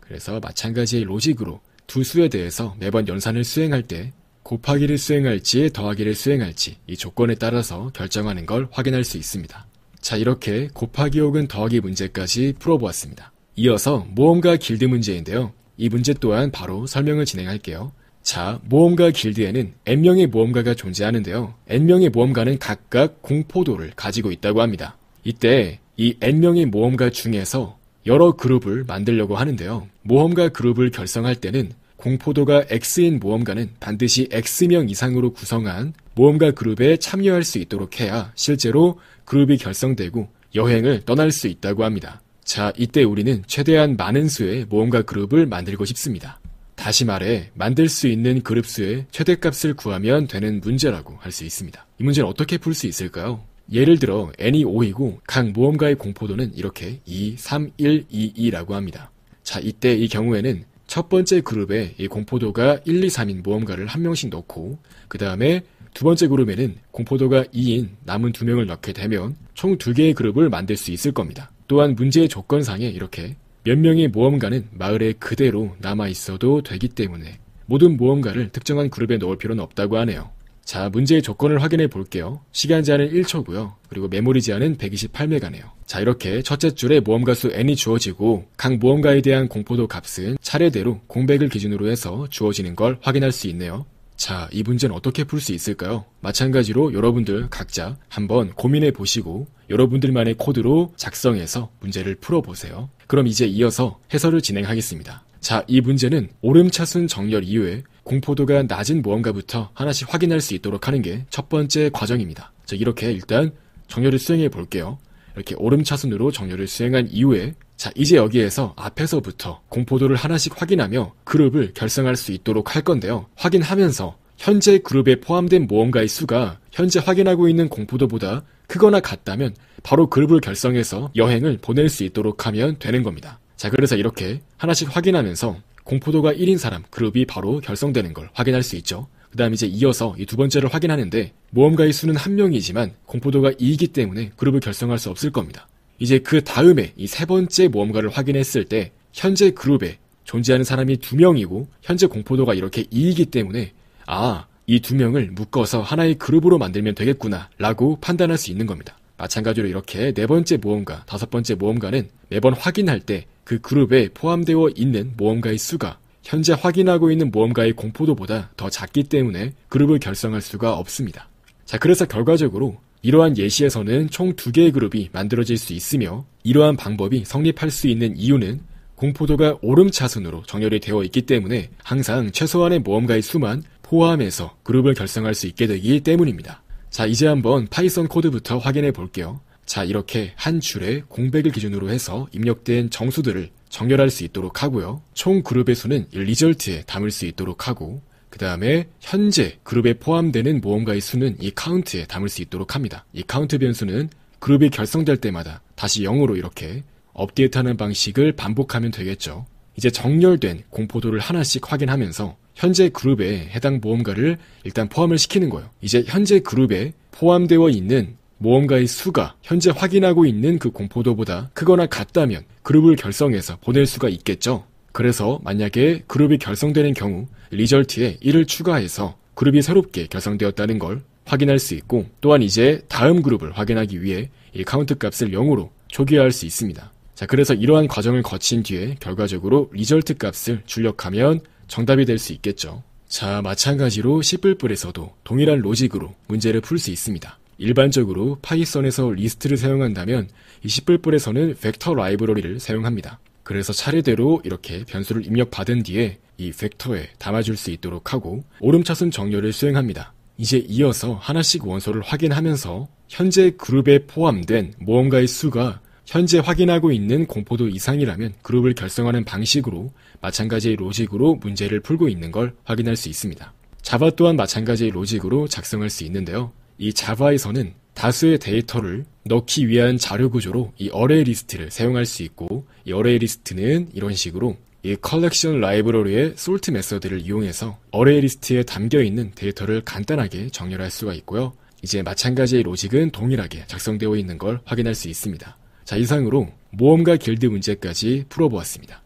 Speaker 1: 그래서 마찬가지의 로직으로 두 수에 대해서 매번 연산을 수행할 때 곱하기를 수행할지 더하기를 수행할지 이 조건에 따라서 결정하는 걸 확인할 수 있습니다. 자 이렇게 곱하기 혹은 더하기 문제까지 풀어보았습니다. 이어서 모험가 길드 문제인데요. 이 문제 또한 바로 설명을 진행할게요. 자, 모험가 길드에는 N명의 모험가가 존재하는데요. N명의 모험가는 각각 공포도를 가지고 있다고 합니다. 이때 이 N명의 모험가 중에서 여러 그룹을 만들려고 하는데요. 모험가 그룹을 결성할 때는 공포도가 X인 모험가는 반드시 X명 이상으로 구성한 모험가 그룹에 참여할 수 있도록 해야 실제로 그룹이 결성되고 여행을 떠날 수 있다고 합니다. 자, 이때 우리는 최대한 많은 수의 모험가 그룹을 만들고 싶습니다. 다시 말해 만들 수 있는 그룹수의 최대값을 구하면 되는 문제라고 할 수 있습니다. 이 문제는 어떻게 풀 수 있을까요? 예를 들어 n이 5이고 e 각 모험가의 공포도는 이렇게 2, 3, 1, 2, 2라고 합니다. 자, 이때 이 경우에는 첫 번째 그룹에 이 공포도가 1, 2, 3인 모험가를 한 명씩 넣고 그 다음에 두 번째 그룹에는 공포도가 2인 남은 두 명을 넣게 되면 총 두 개의 그룹을 만들 수 있을 겁니다. 또한 문제의 조건상에 이렇게 몇 명의 모험가는 마을에 그대로 남아 있어도 되기 때문에 모든 모험가를 특정한 그룹에 넣을 필요는 없다고 하네요. 자, 문제의 조건을 확인해 볼게요. 시간 제한은 1초고요. 그리고 메모리 제한은 128메가네요. 자, 이렇게 첫째 줄에 모험가 수 n이 주어지고 각 모험가에 대한 공포도 값은 차례대로 공백을 기준으로 해서 주어지는 걸 확인할 수 있네요. 자, 이 문제는 어떻게 풀 수 있을까요? 마찬가지로 여러분들 각자 한번 고민해 보시고 여러분들만의 코드로 작성해서 문제를 풀어 보세요. 그럼 이제 이어서 해설을 진행하겠습니다. 자, 이 문제는 오름차순 정렬 이후에 공포도가 낮은 무언가부터 하나씩 확인할 수 있도록 하는 게 첫 번째 과정입니다. 자, 이렇게 일단 정렬을 수행해 볼게요. 이렇게 오름차순으로 정렬을 수행한 이후에 자, 이제 여기에서 앞에서부터 공포도를 하나씩 확인하며 그룹을 결성할 수 있도록 할 건데요. 확인하면서 현재 그룹에 포함된 무언가의 수가 현재 확인하고 있는 공포도보다 크거나 같다면 바로 그룹을 결성해서 여행을 보낼 수 있도록 하면 되는 겁니다. 자, 그래서 이렇게 하나씩 확인하면서 공포도가 1인 사람 그룹이 바로 결성되는 걸 확인할 수 있죠. 그 다음 이제 이어서 이 두 번째를 확인하는데 모험가의 수는 한 명이지만 공포도가 2이기 때문에 그룹을 결성할 수 없을 겁니다. 이제 그 다음에 이 세 번째 모험가를 확인했을 때 현재 그룹에 존재하는 사람이 두 명이고 현재 공포도가 이렇게 2이기 때문에 아 이두 명을 묶어서 하나의 그룹으로 만들면 되겠구나 라고 판단할 수 있는 겁니다. 마찬가지로 이렇게 네 번째 모험가, 다섯 번째 모험가는 매번 확인할 때 그 그룹에 포함되어 있는 모험가의 수가 현재 확인하고 있는 모험가의 공포도보다 더 작기 때문에 그룹을 결성할 수가 없습니다. 자, 그래서 결과적으로 이러한 예시에서는 총 두 개의 그룹이 만들어질 수 있으며 이러한 방법이 성립할 수 있는 이유는 공포도가 오름차순으로 정렬이 되어 있기 때문에 항상 최소한의 모험가의 수만 포함해서 그룹을 결성할 수 있게 되기 때문입니다. 자, 이제 한번 파이썬 코드부터 확인해 볼게요. 자, 이렇게 한 줄의 공백을 기준으로 해서 입력된 정수들을 정렬할 수 있도록 하고요. 총 그룹의 수는 리절트에 담을 수 있도록 하고 그 다음에 현재 그룹에 포함되는 모험가의 수는 이 카운트에 담을 수 있도록 합니다. 이 카운트 변수는 그룹이 결성될 때마다 다시 0으로 이렇게 업데이트하는 방식을 반복하면 되겠죠. 이제 정렬된 공포도를 하나씩 확인하면서 현재 그룹에 해당 보험가를 일단 포함을 시키는 거예요. 이제 현재 그룹에 포함되어 있는 모험가의 수가 현재 확인하고 있는 그 공포도보다 크거나 같다면 그룹을 결성해서 보낼 수가 있겠죠. 그래서 만약에 그룹이 결성되는 경우 리절트에 1을 추가해서 그룹이 새롭게 결성되었다는 걸 확인할 수 있고 또한 이제 다음 그룹을 확인하기 위해 이 카운트 값을 0으로 초기화할 수 있습니다. 자, 그래서 이러한 과정을 거친 뒤에 결과적으로 리절트 값을 출력하면 정답이 될 수 있겠죠. 자, 마찬가지로 C++에서도 동일한 로직으로 문제를 풀 수 있습니다. 일반적으로 파이썬에서 리스트를 사용한다면 이 C++에서는 벡터 라이브러리를 사용합니다. 그래서 차례대로 이렇게 변수를 입력받은 뒤에 이 벡터에 담아줄 수 있도록 하고 오름차순 정렬을 수행합니다. 이제 이어서 하나씩 원소를 확인하면서 현재 그룹에 포함된 모험가의 수가 현재 확인하고 있는 공포도 이상이라면 그룹을 결성하는 방식으로 마찬가지의 로직으로 문제를 풀고 있는 걸 확인할 수 있습니다. 자바 또한 마찬가지의 로직으로 작성할 수 있는데요. 이 자바에서는 다수의 데이터를 넣기 위한 자료 구조로 이 어레이 리스트를 사용할 수 있고 이 어레이 리스트는 이런 식으로 이 컬렉션 라이브러리의 솔트 메서드를 이용해서 어레이 리스트에 담겨 있는 데이터를 간단하게 정렬할 수가 있고요. 이제 마찬가지의 로직은 동일하게 작성되어 있는 걸 확인할 수 있습니다. 자, 이상으로 모험가 길드 문제까지 풀어보았습니다.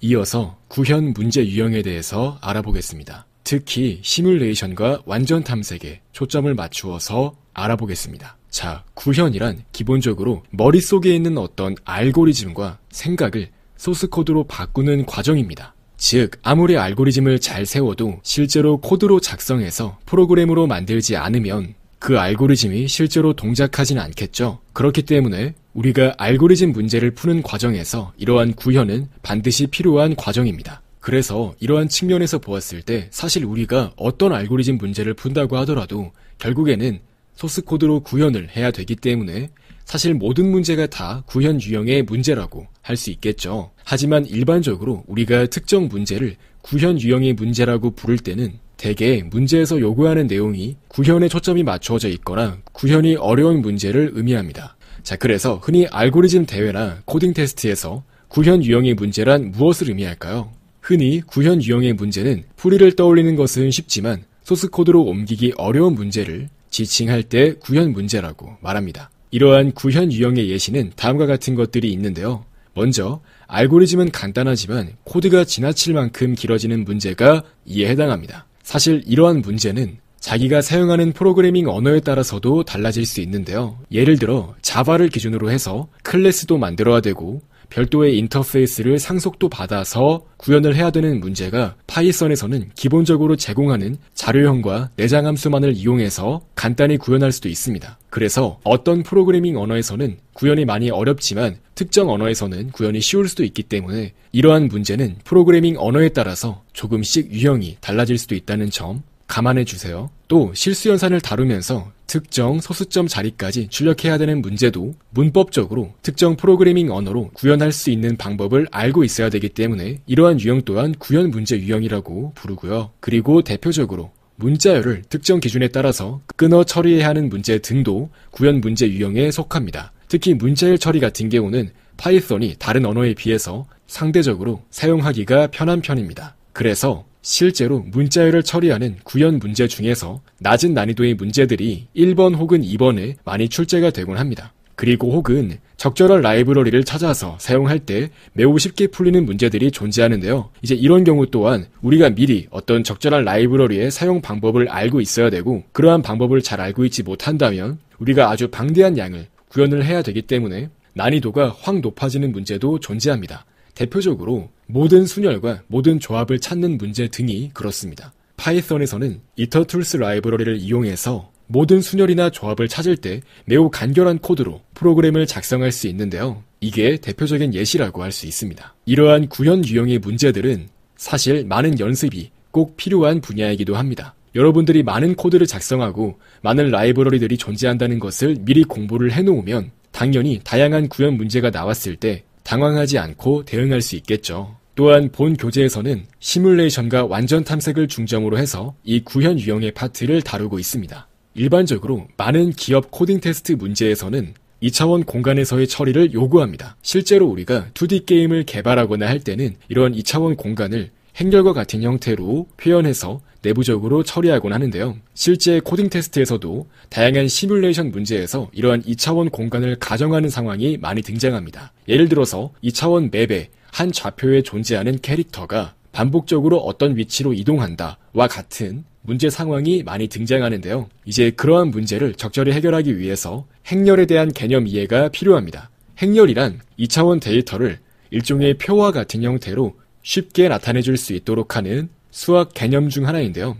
Speaker 1: 이어서 구현 문제 유형에 대해서 알아보겠습니다. 특히 시뮬레이션과 완전 탐색에 초점을 맞추어서 알아보겠습니다. 자, 구현이란 기본적으로 머릿속에 있는 어떤 알고리즘과 생각을 소스코드로 바꾸는 과정입니다. 즉, 아무리 알고리즘을 잘 세워도 실제로 코드로 작성해서 프로그램으로 만들지 않으면 그 알고리즘이 실제로 동작하진 않겠죠. 그렇기 때문에 우리가 알고리즘 문제를 푸는 과정에서 이러한 구현은 반드시 필요한 과정입니다. 그래서 이러한 측면에서 보았을 때 사실 우리가 어떤 알고리즘 문제를 푼다고 하더라도 결국에는 소스 코드로 구현을 해야 되기 때문에 사실 모든 문제가 다 구현 유형의 문제라고 할 수 있겠죠. 하지만 일반적으로 우리가 특정 문제를 구현 유형의 문제라고 부를 때는 대개 문제에서 요구하는 내용이 구현에 초점이 맞춰져 있거나 구현이 어려운 문제를 의미합니다. 자, 그래서 흔히 알고리즘 대회나 코딩 테스트에서 구현 유형의 문제란 무엇을 의미할까요? 흔히 구현 유형의 문제는 풀이를 떠올리는 것은 쉽지만 소스 코드로 옮기기 어려운 문제를 지칭할 때 구현 문제라고 말합니다. 이러한 구현 유형의 예시는 다음과 같은 것들이 있는데요. 먼저 알고리즘은 간단하지만 코드가 지나칠 만큼 길어지는 문제가 이에 해당합니다. 사실 이러한 문제는 자기가 사용하는 프로그래밍 언어에 따라서도 달라질 수 있는데요. 예를 들어 자바를 기준으로 해서 클래스도 만들어야 되고 별도의 인터페이스를 상속도 받아서 구현을 해야 되는 문제가 파이썬에서는 기본적으로 제공하는 자료형과 내장 함수만을 이용해서 간단히 구현할 수도 있습니다. 그래서 어떤 프로그래밍 언어에서는 구현이 많이 어렵지만 특정 언어에서는 구현이 쉬울 수도 있기 때문에 이러한 문제는 프로그래밍 언어에 따라서 조금씩 유형이 달라질 수도 있다는 점 감안해 주세요. 또 실수연산을 다루면서 특정 소수점 자리까지 출력해야 되는 문제도 문법적으로 특정 프로그래밍 언어로 구현할 수 있는 방법을 알고 있어야 되기 때문에 이러한 유형 또한 구현 문제 유형이라고 부르고요. 그리고 대표적으로 문자열을 특정 기준에 따라서 끊어 처리해야 하는 문제 등도 구현 문제 유형에 속합니다. 특히 문자열 처리 같은 경우는 파이썬이 다른 언어에 비해서 상대적으로 사용하기가 편한 편입니다. 그래서 실제로 문자열을 처리하는 구현 문제 중에서 낮은 난이도의 문제들이 1번 혹은 2번에 많이 출제가 되곤 합니다. 그리고 혹은 적절한 라이브러리를 찾아서 사용할 때 매우 쉽게 풀리는 문제들이 존재하는데요. 이제 이런 경우 또한 우리가 미리 어떤 적절한 라이브러리의 사용 방법을 알고 있어야 되고 그러한 방법을 잘 알고 있지 못한다면 우리가 아주 방대한 양을 구현을 해야 되기 때문에 난이도가 확 높아지는 문제도 존재합니다. 대표적으로 모든 순열과 모든 조합을 찾는 문제 등이 그렇습니다. 파이썬에서는 이터툴스 라이브러리를 이용해서 모든 순열이나 조합을 찾을 때 매우 간결한 코드로 프로그램을 작성할 수 있는데요. 이게 대표적인 예시라고 할 수 있습니다. 이러한 구현 유형의 문제들은 사실 많은 연습이 꼭 필요한 분야이기도 합니다. 여러분들이 많은 코드를 작성하고 많은 라이브러리들이 존재한다는 것을 미리 공부를 해놓으면 당연히 다양한 구현 문제가 나왔을 때 당황하지 않고 대응할 수 있겠죠. 또한 본 교재에서는 시뮬레이션과 완전 탐색을 중점으로 해서 이 구현 유형의 파트를 다루고 있습니다. 일반적으로 많은 기업 코딩 테스트 문제에서는 2차원 공간에서의 처리를 요구합니다. 실제로 우리가 2D 게임을 개발하거나 할 때는 이런 2차원 공간을 행렬과 같은 형태로 표현해서 내부적으로 처리하곤 하는데요. 실제 코딩 테스트에서도 다양한 시뮬레이션 문제에서 이러한 2차원 공간을 가정하는 상황이 많이 등장합니다. 예를 들어서 2차원 맵에 한 좌표에 존재하는 캐릭터가 반복적으로 어떤 위치로 이동한다와 같은 문제 상황이 많이 등장하는데요. 이제 그러한 문제를 적절히 해결하기 위해서 행렬에 대한 개념 이해가 필요합니다. 행렬이란 2차원 데이터를 일종의 표와 같은 형태로 쉽게 나타내줄 수 있도록 하는 수학 개념 중 하나인데요.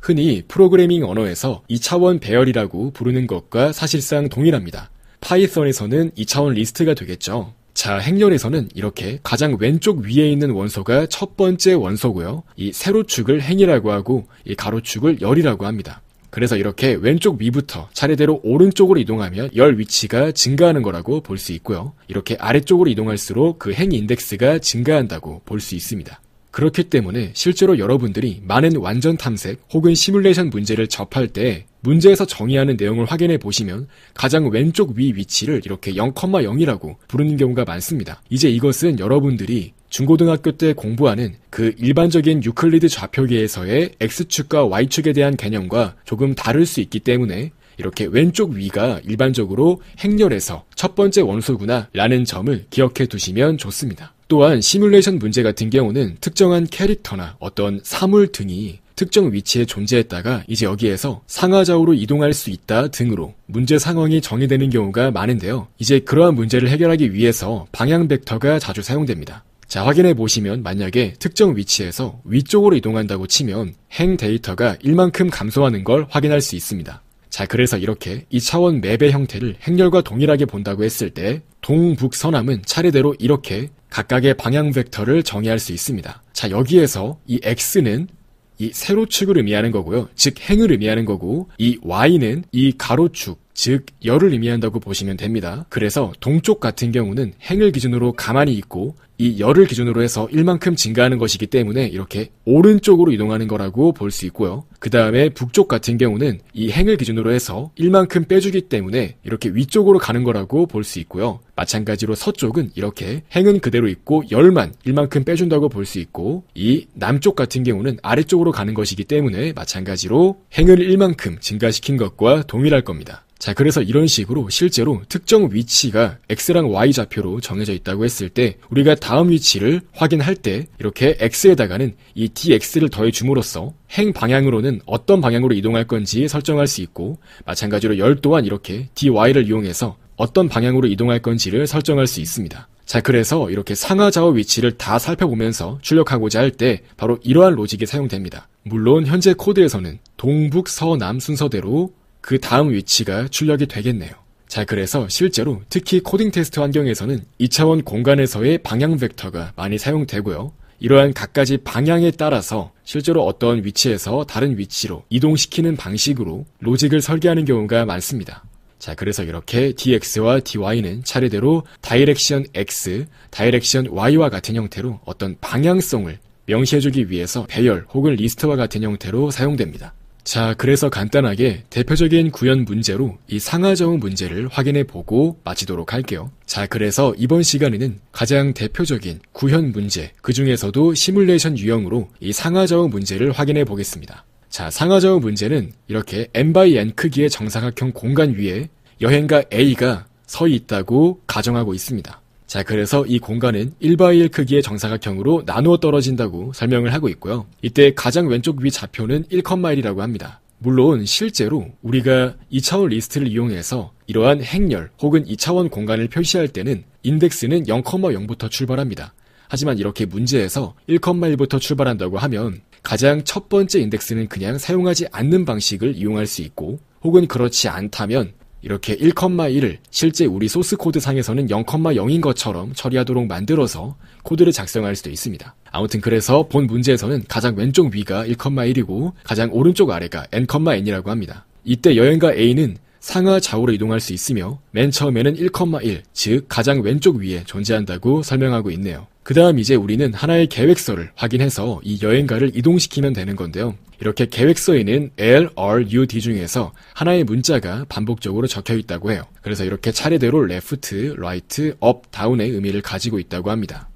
Speaker 1: 흔히 프로그래밍 언어에서 2차원 배열이라고 부르는 것과 사실상 동일합니다. 파이썬에서는 2차원 리스트가 되겠죠. 자, 행렬에서는 이렇게 가장 왼쪽 위에 있는 원소가 첫 번째 원소고요. 이 세로축을 행이라고 하고 이 가로축을 열이라고 합니다. 그래서 이렇게 왼쪽 위부터 차례대로 오른쪽으로 이동하면 열 위치가 증가하는 거라고 볼 수 있고요. 이렇게 아래쪽으로 이동할수록 그 행 인덱스가 증가한다고 볼 수 있습니다. 그렇기 때문에 실제로 여러분들이 많은 완전 탐색 혹은 시뮬레이션 문제를 접할 때 문제에서 정의하는 내용을 확인해 보시면 가장 왼쪽 위 위치를 이렇게 0,0이라고 부르는 경우가 많습니다. 이제 이것은 여러분들이 중고등학교 때 공부하는 그 일반적인 유클리드 좌표계에서의 X축과 Y축에 대한 개념과 조금 다를 수 있기 때문에 이렇게 왼쪽 위가 일반적으로 행렬에서 첫 번째 원소구나 라는 점을 기억해 두시면 좋습니다. 또한 시뮬레이션 문제 같은 경우는 특정한 캐릭터나 어떤 사물 등이 특정 위치에 존재했다가 이제 여기에서 상하좌우로 이동할 수 있다 등으로 문제 상황이 정의되는 경우가 많은데요. 이제 그러한 문제를 해결하기 위해서 방향 벡터가 자주 사용됩니다. 자, 확인해 보시면 만약에 특정 위치에서 위쪽으로 이동한다고 치면 행 데이터가 1만큼 감소하는 걸 확인할 수 있습니다. 자, 그래서 이렇게 이 차원 맵의 형태를 행렬과 동일하게 본다고 했을 때 동북서남은 차례대로 이렇게 각각의 방향 벡터를 정의할 수 있습니다. 자, 여기에서 이 x는 이 세로축을 의미하는 거고요. 즉 행을 의미하는 거고 이 y는 이 가로축 즉 열을 의미한다고 보시면 됩니다. 그래서 동쪽 같은 경우는 행을 기준으로 가만히 있고 이 열을 기준으로 해서 1만큼 증가하는 것이기 때문에 이렇게 오른쪽으로 이동하는 거라고 볼 수 있고요. 그 다음에 북쪽 같은 경우는 이 행을 기준으로 해서 1만큼 빼주기 때문에 이렇게 위쪽으로 가는 거라고 볼 수 있고요. 마찬가지로 서쪽은 이렇게 행은 그대로 있고 열만 1만큼 빼준다고 볼 수 있고 이 남쪽 같은 경우는 아래쪽으로 가는 것이기 때문에 마찬가지로 행을 1만큼 증가시킨 것과 동일할 겁니다. 자, 그래서 이런 식으로 실제로 특정 위치가 x랑 y 좌표로 정해져 있다고 했을 때 우리가 다음 위치를 확인할 때 이렇게 x에다가는 이 dx를 더해 줌으로써 행 방향으로는 어떤 방향으로 이동할 건지 설정할 수 있고 마찬가지로 열 또한 이렇게 dy를 이용해서 어떤 방향으로 이동할 건지를 설정할 수 있습니다. 자, 그래서 이렇게 상하좌우 위치를 다 살펴보면서 출력하고자 할 때 바로 이러한 로직이 사용됩니다. 물론 현재 코드에서는 동북, 서남 순서대로 그 다음 위치가 출력이 되겠네요. 자, 그래서 실제로 특히 코딩 테스트 환경에서는 2차원 공간에서의 방향 벡터가 많이 사용되고요. 이러한 각가지 방향에 따라서 실제로 어떤 위치에서 다른 위치로 이동시키는 방식으로 로직을 설계하는 경우가 많습니다. 자, 그래서 이렇게 DX와 DY는 차례대로 다이렉션 X, 다이렉션 Y와 같은 형태로 어떤 방향성을 명시해주기 위해서 배열 혹은 리스트와 같은 형태로 사용됩니다. 자, 그래서 간단하게 대표적인 구현 문제로 이 상하저우 문제를 확인해 보고 마치도록 할게요. 자, 그래서 이번 시간에는 가장 대표적인 구현 문제, 그 중에서도 시뮬레이션 유형으로 이 상하저우 문제를 확인해 보겠습니다. 자, 상하저우 문제는 이렇게 n 바이 n 크기의 정사각형 공간 위에 여행가 A가 서 있다고 가정하고 있습니다. 자, 그래서 이 공간은 1바1 크기의 정사각형으로 나누어 떨어진다고 설명을 하고 있고요. 이때 가장 왼쪽 위 좌표는 1,1이라고 합니다. 물론 실제로 우리가 2차원 리스트를 이용해서 이러한 행렬 혹은 2차원 공간을 표시할 때는 인덱스는 0,0부터 출발합니다. 하지만 이렇게 문제에서 1,1부터 출발한다고 하면 가장 첫 번째 인덱스는 그냥 사용하지 않는 방식을 이용할 수 있고 혹은 그렇지 않다면 이렇게 1,1을 실제 우리 소스 코드 상에서는 0,0인 것처럼 처리하도록 만들어서 코드를 작성할 수도 있습니다. 아무튼 그래서 본 문제에서는 가장 왼쪽 위가 1,1이고 가장 오른쪽 아래가 n,n이라고 합니다. 이때 여행가 A는 상하 좌우로 이동할 수 있으며 맨 처음에는 1,1, 즉 가장 왼쪽 위에 존재한다고 설명하고 있네요. 그 다음 이제 우리는 하나의 계획서를 확인해서 이 여행가를 이동시키면 되는 건데요. 이렇게 계획서에는 L, R, U, D 중에서 하나의 문자가 반복적으로 적혀 있다고 해요. 그래서 이렇게 차례대로 left, right, up, down의 의미를 가지고 있다고 합니다.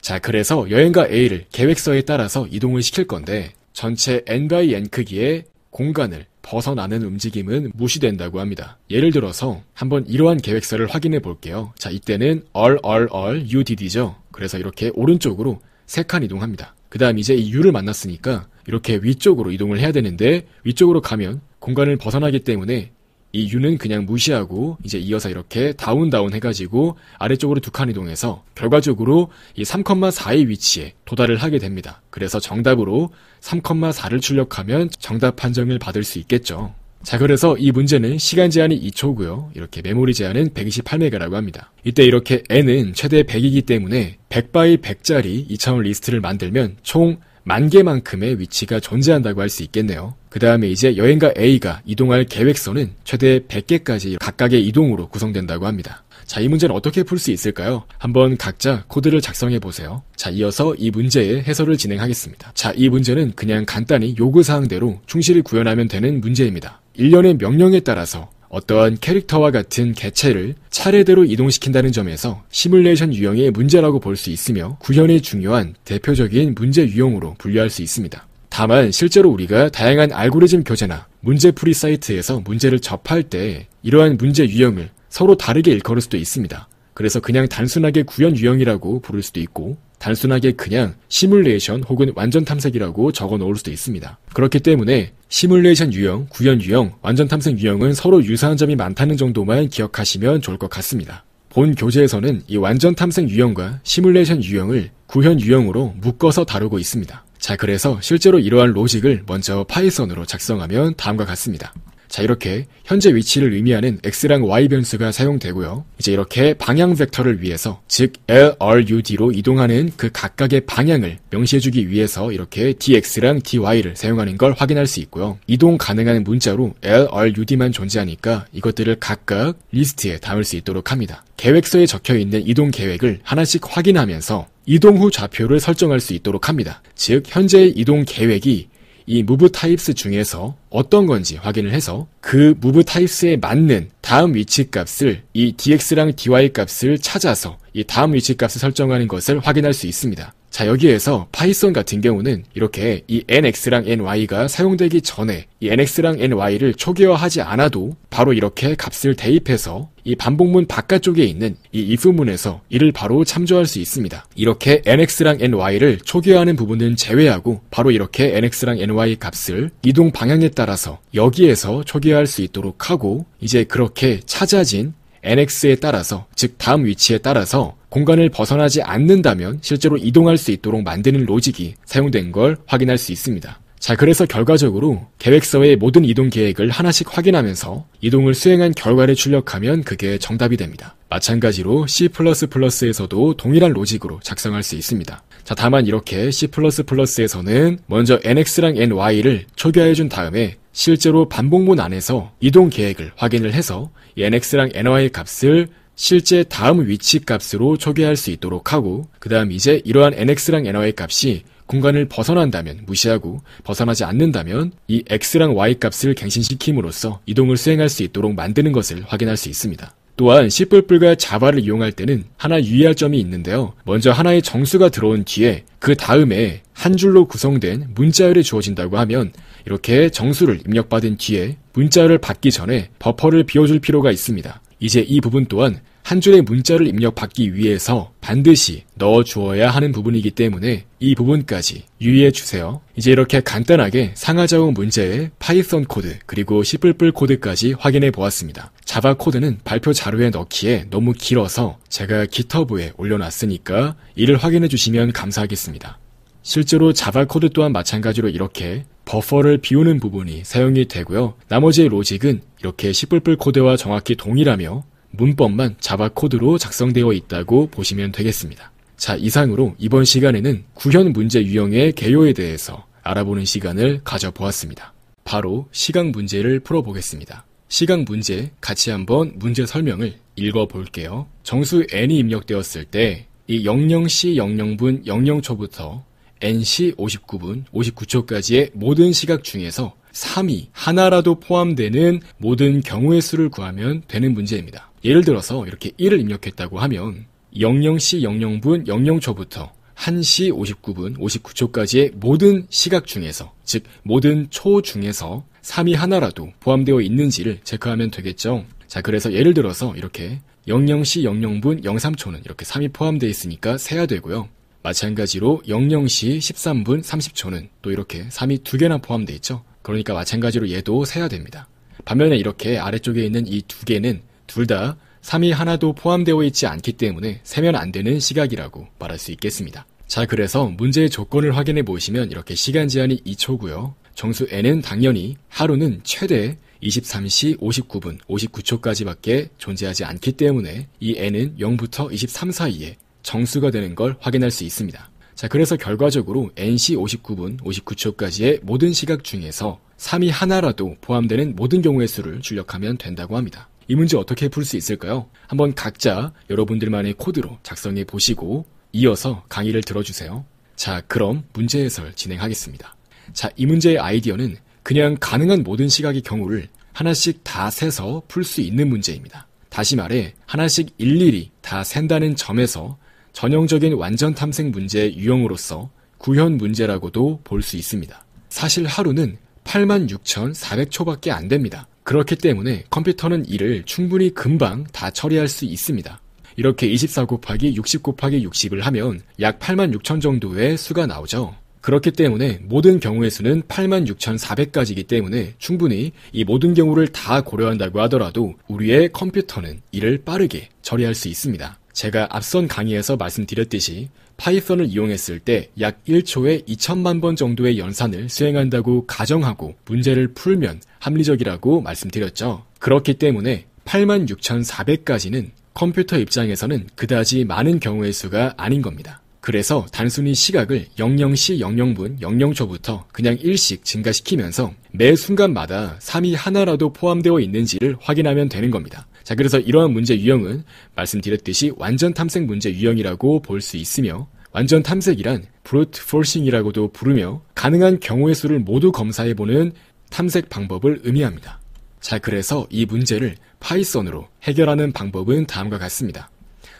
Speaker 1: 자, 그래서 여행가 A를 계획서에 따라서 이동을 시킬 건데 전체 n by n 크기의 공간을 벗어나는 움직임은 무시된다고 합니다. 예를 들어서 한번 이러한 계획서를 확인해 볼게요. 자, 이때는 RRR UDD죠. 그래서 이렇게 오른쪽으로 3칸 이동합니다. 그 다음 이제 이 U를 만났으니까 이렇게 위쪽으로 이동을 해야 되는데 위쪽으로 가면 공간을 벗어나기 때문에 이 U는 그냥 무시하고 이제 이어서 이렇게 다운 다운 해가지고 아래쪽으로 두 칸 이동해서 결과적으로 이 3,4의 위치에 도달을 하게 됩니다. 그래서 정답으로 3,4를 출력하면 정답 판정을 받을 수 있겠죠. 자 그래서 이 문제는 시간 제한이 2초고요. 이렇게 메모리 제한은 128메가라고 합니다. 이때 이렇게 n은 최대 100이기 때문에 100바이 100짜리 2차원 리스트를 만들면 총 만개만큼의 위치가 존재한다고 할 수 있겠네요. 그 다음에 이제 여행가 A가 이동할 계획서는 최대 100개까지 각각의 이동으로 구성된다고 합니다. 자, 이 문제는 어떻게 풀 수 있을까요? 한번 각자 코드를 작성해 보세요. 자, 이어서 이 문제의 해설을 진행하겠습니다. 자, 이 문제는 그냥 간단히 요구사항대로 충실히 구현하면 되는 문제입니다. 일련의 명령에 따라서 어떠한 캐릭터와 같은 개체를 차례대로 이동시킨다는 점에서 시뮬레이션 유형의 문제라고 볼 수 있으며 구현에 중요한 대표적인 문제 유형으로 분류할 수 있습니다. 다만 실제로 우리가 다양한 알고리즘 교재나 문제풀이 사이트에서 문제를 접할 때 이러한 문제 유형을 서로 다르게 일컬을 수도 있습니다. 그래서 그냥 단순하게 구현 유형이라고 부를 수도 있고 단순하게 그냥 시뮬레이션 혹은 완전 탐색이라고 적어 놓을 수도 있습니다. 그렇기 때문에 시뮬레이션 유형, 구현 유형, 완전 탐색 유형은 서로 유사한 점이 많다는 정도만 기억하시면 좋을 것 같습니다. 본 교재에서는 이 완전 탐색 유형과 시뮬레이션 유형을 구현 유형으로 묶어서 다루고 있습니다. 자, 그래서 실제로 이러한 로직을 먼저 파이썬으로 작성하면 다음과 같습니다. 자, 이렇게 현재 위치를 의미하는 x랑 y 변수가 사용되고요. 이제 이렇게 방향 벡터를 위해서 즉 LRUD로 이동하는 그 각각의 방향을 명시해주기 위해서 이렇게 dx랑 dy를 사용하는 걸 확인할 수 있고요. 이동 가능한 문자로 LRUD만 존재하니까 이것들을 각각 리스트에 담을 수 있도록 합니다. 계획서에 적혀 있는 이동 계획을 하나씩 확인하면서 이동 후 좌표를 설정할 수 있도록 합니다. 즉 현재의 이동 계획이 이 무브 타입스 중에서 어떤 건지 확인을 해서 그 무브 타입스에 맞는 다음 위치 값을 이 dx랑 dy 값을 찾아서 이 다음 위치 값을 설정하는 것을 확인할 수 있습니다. 자 여기에서 파이썬 같은 경우는 이렇게 이 nx랑 ny가 사용되기 전에 이 nx랑 ny를 초기화하지 않아도 바로 이렇게 값을 대입해서 이 반복문 바깥쪽에 있는 이 if문에서 이를 바로 참조할 수 있습니다. 이렇게 nx랑 ny를 초기화하는 부분은 제외하고 바로 이렇게 nx랑 ny 값을 이동 방향에 따라서 여기에서 초기화할 수 있도록 하고 이제 그렇게 찾아진 nx에 따라서 즉 다음 위치에 따라서 공간을 벗어나지 않는다면 실제로 이동할 수 있도록 만드는 로직이 사용된 걸 확인할 수 있습니다. 자, 그래서 결과적으로 계획서의 모든 이동 계획을 하나씩 확인하면서 이동을 수행한 결과를 출력하면 그게 정답이 됩니다. 마찬가지로 C++에서도 동일한 로직으로 작성할 수 있습니다. 자, 다만 이렇게 C++에서는 먼저 nx랑 ny를 초기화해준 다음에 실제로 반복문 안에서 이동 계획을 확인을 해서 nx랑 ny 값을 실제 다음 위치 값으로 초기화할 수 있도록 하고 그 다음 이제 이러한 nx랑 ny 값이 공간을 벗어난다면 무시하고 벗어나지 않는다면 이 x랑 y 값을 갱신시킴으로써 이동을 수행할 수 있도록 만드는 것을 확인할 수 있습니다. 또한 C++과 자바를 이용할 때는 하나 유의할 점이 있는데요. 먼저 하나의 정수가 들어온 뒤에 그 다음에 한 줄로 구성된 문자열이 주어진다고 하면 이렇게 정수를 입력받은 뒤에 문자열을 받기 전에 버퍼를 비워줄 필요가 있습니다. 이제 이 부분 또한 한 줄의 문자를 입력받기 위해서 반드시 넣어 주어야 하는 부분이기 때문에 이 부분까지 유의해 주세요. 이제 이렇게 간단하게 상하좌우 문제의 파이썬 코드 그리고 시뿔뿔 코드까지 확인해 보았습니다. 자바 코드는 발표 자료에 넣기에 너무 길어서 제가 기터브에 올려놨으니까 이를 확인해 주시면 감사하겠습니다. 실제로 자바 코드 또한 마찬가지로 이렇게 버퍼를 비우는 부분이 사용이 되고요. 나머지 로직은 이렇게 시뿔뿔 코드와 정확히 동일하며 문법만 자바 코드로 작성되어 있다고 보시면 되겠습니다. 자, 이상으로 이번 시간에는 구현 문제 유형의 개요에 대해서 알아보는 시간을 가져보았습니다. 바로 시각 문제를 풀어보겠습니다. 시각 문제 같이 한번 문제 설명을 읽어볼게요. 정수 n이 입력되었을 때 이 00시 00분 00초부터 n c 59분 59초까지의 모든 시각 중에서 3이 하나라도 포함되는 모든 경우의 수를 구하면 되는 문제입니다. 예를 들어서 이렇게 1을 입력했다고 하면 00시 00분 00초부터 1시 59분 59초까지의 모든 시각 중에서 즉 모든 초 중에서 3이 하나라도 포함되어 있는지를 체크하면 되겠죠. 자, 그래서 예를 들어서 이렇게 00시 00분 03초는 이렇게 3이 포함되어 있으니까 세야 되고요. 마찬가지로 00시 13분 30초는 또 이렇게 3이 두 개나 포함되어 있죠. 그러니까 마찬가지로 얘도 세야 됩니다. 반면에 이렇게 아래쪽에 있는 이 두 개는 둘 다 3이 하나도 포함되어 있지 않기 때문에 세면 안 되는 시각이라고 말할 수 있겠습니다. 자, 그래서 문제의 조건을 확인해 보시면 이렇게 시간 제한이 2초고요. 정수 n은 당연히 하루는 최대 23시 59분 59초까지밖에 존재하지 않기 때문에 이 n은 0부터 23 사이에 정수가 되는 걸 확인할 수 있습니다. 자, 그래서 결과적으로 NC 59분 59초까지의 모든 시각 중에서 3이 하나라도 포함되는 모든 경우의 수를 출력하면 된다고 합니다. 이 문제 어떻게 풀 수 있을까요? 한번 각자 여러분들만의 코드로 작성해 보시고 이어서 강의를 들어주세요. 자, 그럼 문제 해설 진행하겠습니다. 자, 이 문제의 아이디어는 그냥 가능한 모든 시각의 경우를 하나씩 다 세서 풀 수 있는 문제입니다. 다시 말해, 하나씩 일일이 다 센다는 점에서 전형적인 완전 탐색 문제의 유형으로서 구현 문제라고도 볼 수 있습니다. 사실 하루는 86,400초밖에 안 됩니다. 그렇기 때문에 컴퓨터는 이를 충분히 금방 다 처리할 수 있습니다. 이렇게 24 곱하기 60 곱하기 60을 하면 약 86,000 정도의 수가 나오죠. 그렇기 때문에 모든 경우의 수는 86,400까지이기 때문에 충분히 이 모든 경우를 다 고려한다고 하더라도 우리의 컴퓨터는 이를 빠르게 처리할 수 있습니다. 제가 앞선 강의에서 말씀드렸듯이 파이썬을 이용했을 때 약 1초에 2천만 번 정도의 연산을 수행한다고 가정하고 문제를 풀면 합리적이라고 말씀드렸죠. 그렇기 때문에 86,400까지는 컴퓨터 입장에서는 그다지 많은 경우의 수가 아닌 겁니다. 그래서 단순히 시각을 00시 00분 00초부터 그냥 1씩 증가시키면서 매 순간마다 3이 하나라도 포함되어 있는지를 확인하면 되는 겁니다. 자, 그래서 이러한 문제 유형은 말씀드렸듯이 완전 탐색 문제 유형이라고 볼 수 있으며 완전 탐색이란 브루트 폴싱이라고도 부르며 가능한 경우의 수를 모두 검사해보는 탐색 방법을 의미합니다. 자, 그래서 이 문제를 파이썬으로 해결하는 방법은 다음과 같습니다.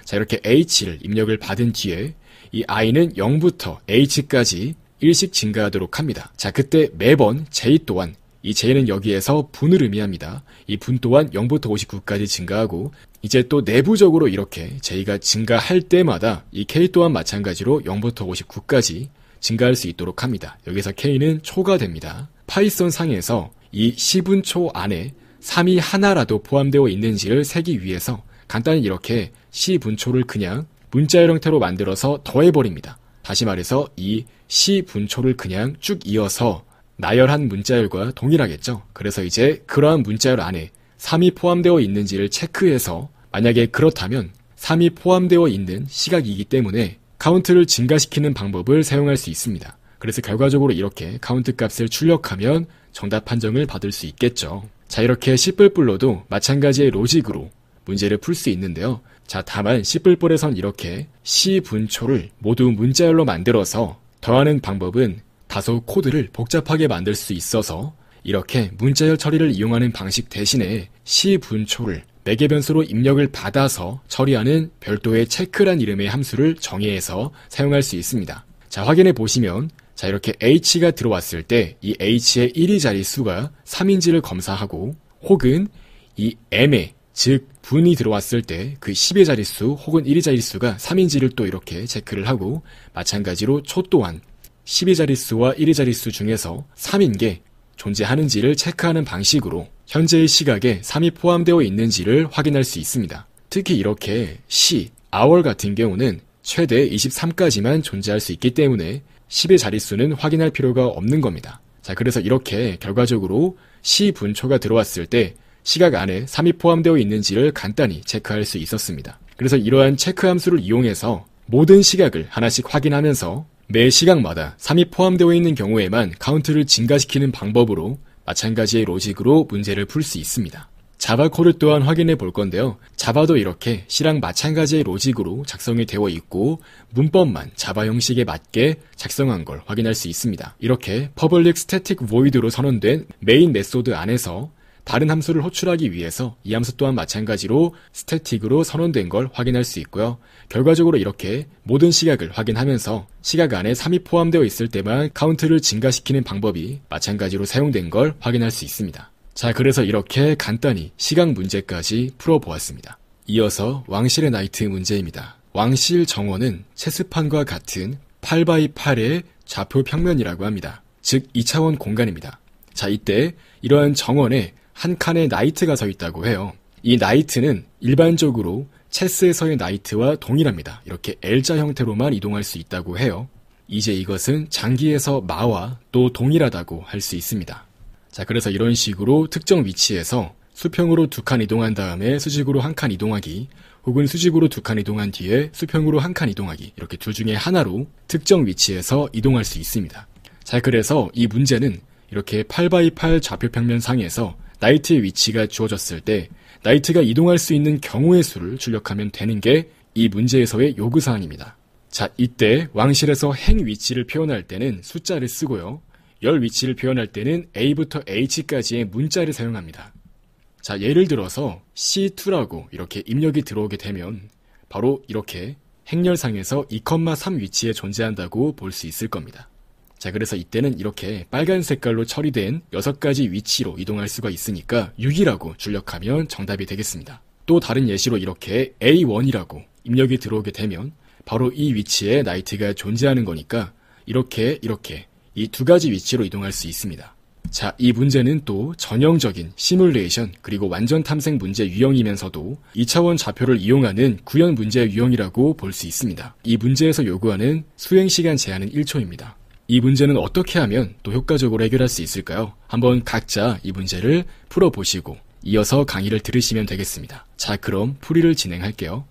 Speaker 1: 자, 이렇게 h를 입력을 받은 뒤에 이 i는 0부터 h까지 일씩 증가하도록 합니다. 자, 그때 매번 j 또한 이 제는 여기에서 분을 의미합니다. 이 분 또한 0부터 59까지 증가하고 이제 또 내부적으로 이렇게 제가 증가할 때마다 이 K 또한 마찬가지로 0부터 59까지 증가할 수 있도록 합니다. 여기서 K는 초가 됩니다. 파이썬 상에서 이 10분초 안에 3이 하나라도 포함되어 있는지를 세기 위해서 간단히 이렇게 C 분초를 그냥 문자열 형태로 만들어서 더해버립니다. 다시 말해서 이 C 분초를 그냥 쭉 이어서 나열한 문자열과 동일하겠죠. 그래서 이제 그러한 문자열 안에 3이 포함되어 있는지를 체크해서 만약에 그렇다면 3이 포함되어 있는 시각이기 때문에 카운트를 증가시키는 방법을 사용할 수 있습니다. 그래서 결과적으로 이렇게 카운트 값을 출력하면 정답 판정을 받을 수 있겠죠. 자, 이렇게 1뿔뿔로도 마찬가지의 로직으로 문제를 풀 수 있는데요. 자, 다만 1뿔뿔에선 이렇게 시분초를 모두 문자열로 만들어서 더하는 방법은 다소 코드를 복잡하게 만들 수 있어서 이렇게 문자열 처리를 이용하는 방식 대신에 시분초를 매개 변수로 입력을 받아서 처리하는 별도의 체크란 이름의 함수를 정의해서 사용할 수 있습니다. 자, 확인해 보시면 자, 이렇게 h가 들어왔을 때 이 h의 1위 자리 수가 3인지를 검사하고 혹은 이 m의 즉 분이 들어왔을 때 그 10의 자리수 혹은 1의 자리수가 3인지를 또 이렇게 체크를 하고 마찬가지로 초 또한 12자릿수와 1자릿수 중에서 3인 게 존재하는지를 체크하는 방식으로 현재의 시각에 3이 포함되어 있는지를 확인할 수 있습니다. 특히 이렇게 시, 아월 같은 경우는 최대 23까지만 존재할 수 있기 때문에 10의 자릿수는 확인할 필요가 없는 겁니다. 자, 그래서 이렇게 결과적으로 시 분초가 들어왔을 때 시각 안에 3이 포함되어 있는지를 간단히 체크할 수 있었습니다. 그래서 이러한 체크 함수를 이용해서 모든 시각을 하나씩 확인하면서 매 시각마다 3이 포함되어 있는 경우에만 카운트를 증가시키는 방법으로 마찬가지의 로직으로 문제를 풀 수 있습니다. 자바코를 또한 확인해 볼 건데요. 자바도 이렇게 C랑 마찬가지의 로직으로 작성이 되어 있고 문법만 자바 형식에 맞게 작성한 걸 확인할 수 있습니다. 이렇게 퍼블릭 스태틱 보이드로 선언된 메인 메소드 안에서 다른 함수를 호출하기 위해서 이 함수 또한 마찬가지로 스태틱으로 선언된 걸 확인할 수 있고요. 결과적으로 이렇게 모든 시각을 확인하면서 시각 안에 3이 포함되어 있을 때만 카운트를 증가시키는 방법이 마찬가지로 사용된 걸 확인할 수 있습니다. 자, 그래서 이렇게 간단히 시각 문제까지 풀어보았습니다. 이어서 왕실의 나이트 문제입니다. 왕실 정원은 체스판과 같은 8x8의 좌표 평면이라고 합니다. 즉 2차원 공간입니다. 자, 이때 이러한 정원에 한 칸에 나이트가 서 있다고 해요. 이 나이트는 일반적으로 체스에서의 나이트와 동일합니다. 이렇게 L자 형태로만 이동할 수 있다고 해요. 이제 이것은 장기에서 마와 또 동일하다고 할 수 있습니다. 자, 그래서 이런 식으로 특정 위치에서 수평으로 두 칸 이동한 다음에 수직으로 한 칸 이동하기, 혹은 수직으로 두 칸 이동한 뒤에 수평으로 한 칸 이동하기, 이렇게 둘 중에 하나로 특정 위치에서 이동할 수 있습니다. 자, 그래서 이 문제는 이렇게 8x8 좌표 평면상에서 나이트의 위치가 주어졌을 때 나이트가 이동할 수 있는 경우의 수를 출력하면 되는 게 이 문제에서의 요구사항입니다. 자, 이때 왕실에서 행 위치를 표현할 때는 숫자를 쓰고요. 열 위치를 표현할 때는 A부터 H까지의 문자를 사용합니다. 자, 예를 들어서 C2라고 이렇게 입력이 들어오게 되면 바로 이렇게 행렬상에서 2,3 위치에 존재한다고 볼 수 있을 겁니다. 자, 그래서 이때는 이렇게 빨간 색깔로 처리된 6가지 위치로 이동할 수가 있으니까 6이라고 출력하면 정답이 되겠습니다. 또 다른 예시로 이렇게 A1이라고 입력이 들어오게 되면 바로 이 위치에 나이트가 존재하는 거니까 이렇게 이렇게 이 두 가지 위치로 이동할 수 있습니다. 자, 이 문제는 또 전형적인 시뮬레이션 그리고 완전 탐색 문제 유형이면서도 2차원 좌표를 이용하는 구현 문제 유형이라고 볼 수 있습니다. 이 문제에서 요구하는 수행 시간 제한은 1초입니다. 이 문제는 어떻게 하면 또 효과적으로 해결할 수 있을까요? 한번 각자 이 문제를 풀어보시고 이어서 강의를 들으시면 되겠습니다. 자, 그럼 풀이를 진행할게요.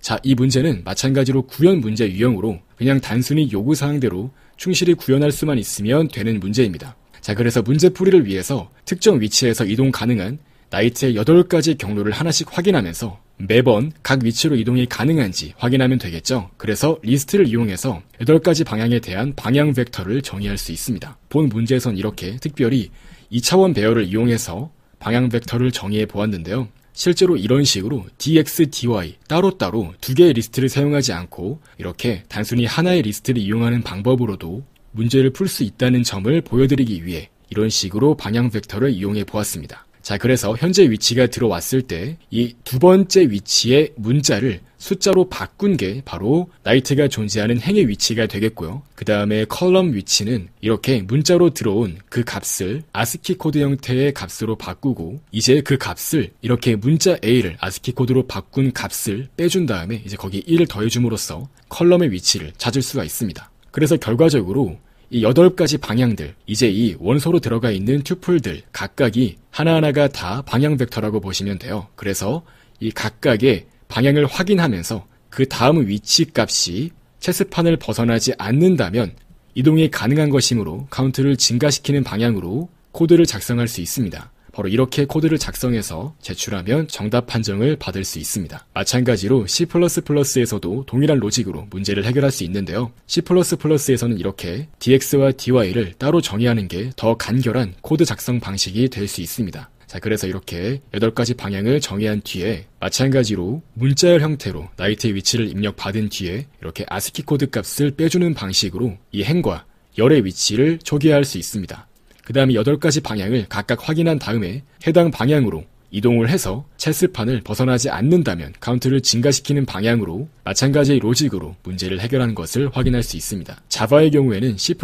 Speaker 1: 자, 이 문제는 마찬가지로 구현 문제 유형으로 그냥 단순히 요구사항대로 충실히 구현할 수만 있으면 되는 문제입니다. 자, 그래서 문제 풀이를 위해서 특정 위치에서 이동 가능한 나이트의 8가지 경로를 하나씩 확인하면서 매번 각 위치로 이동이 가능한지 확인하면 되겠죠. 그래서 리스트를 이용해서 8가지 방향에 대한 방향 벡터를 정의할 수 있습니다. 본 문제에선 이렇게 특별히 2차원 배열을 이용해서 방향 벡터를 정의해 보았는데요. 실제로 이런 식으로 dx, dy 따로따로 두 개의 리스트를 사용하지 않고 이렇게 단순히 하나의 리스트를 이용하는 방법으로도 문제를 풀 수 있다는 점을 보여드리기 위해 이런 식으로 방향 벡터를 이용해 보았습니다. 자, 그래서 현재 위치가 들어왔을 때 이 두 번째 위치의 문자를 숫자로 바꾼 게 바로 나이트가 존재하는 행의 위치가 되겠고요. 그 다음에 컬럼 위치는 이렇게 문자로 들어온 그 값을 아스키 코드 형태의 값으로 바꾸고 이제 그 값을 이렇게 문자 A를 아스키 코드로 바꾼 값을 빼준 다음에 이제 거기 1을 더해줌으로써 컬럼의 위치를 찾을 수가 있습니다. 그래서 결과적으로 이 여덟 가지 방향들, 이제 이 원소로 들어가 있는 튜플들 각각이 하나하나가 다 방향 벡터라고 보시면 돼요. 그래서 이 각각의 방향을 확인하면서 그 다음 위치 값이 체스판을 벗어나지 않는다면 이동이 가능한 것이므로 카운트를 증가시키는 방향으로 코드를 작성할 수 있습니다. 바로 이렇게 코드를 작성해서 제출하면 정답 판정을 받을 수 있습니다. 마찬가지로 C++에서도 동일한 로직으로 문제를 해결할 수 있는데요. C++에서는 이렇게 DX와 DY를 따로 정의하는 게 더 간결한 코드 작성 방식이 될 수 있습니다. 자, 그래서 이렇게 8가지 방향을 정의한 뒤에 마찬가지로 문자열 형태로 나이트의 위치를 입력받은 뒤에 이렇게 아스키 코드 값을 빼주는 방식으로 이 행과 열의 위치를 초기화할 수 있습니다. 그 다음에 8가지 방향을 각각 확인한 다음에 해당 방향으로 이동을 해서 체스판을 벗어나지 않는다면 카운트를 증가시키는 방향으로 마찬가지의 로직으로 문제를 해결하는 것을 확인할 수 있습니다. 자바의 경우에는 C++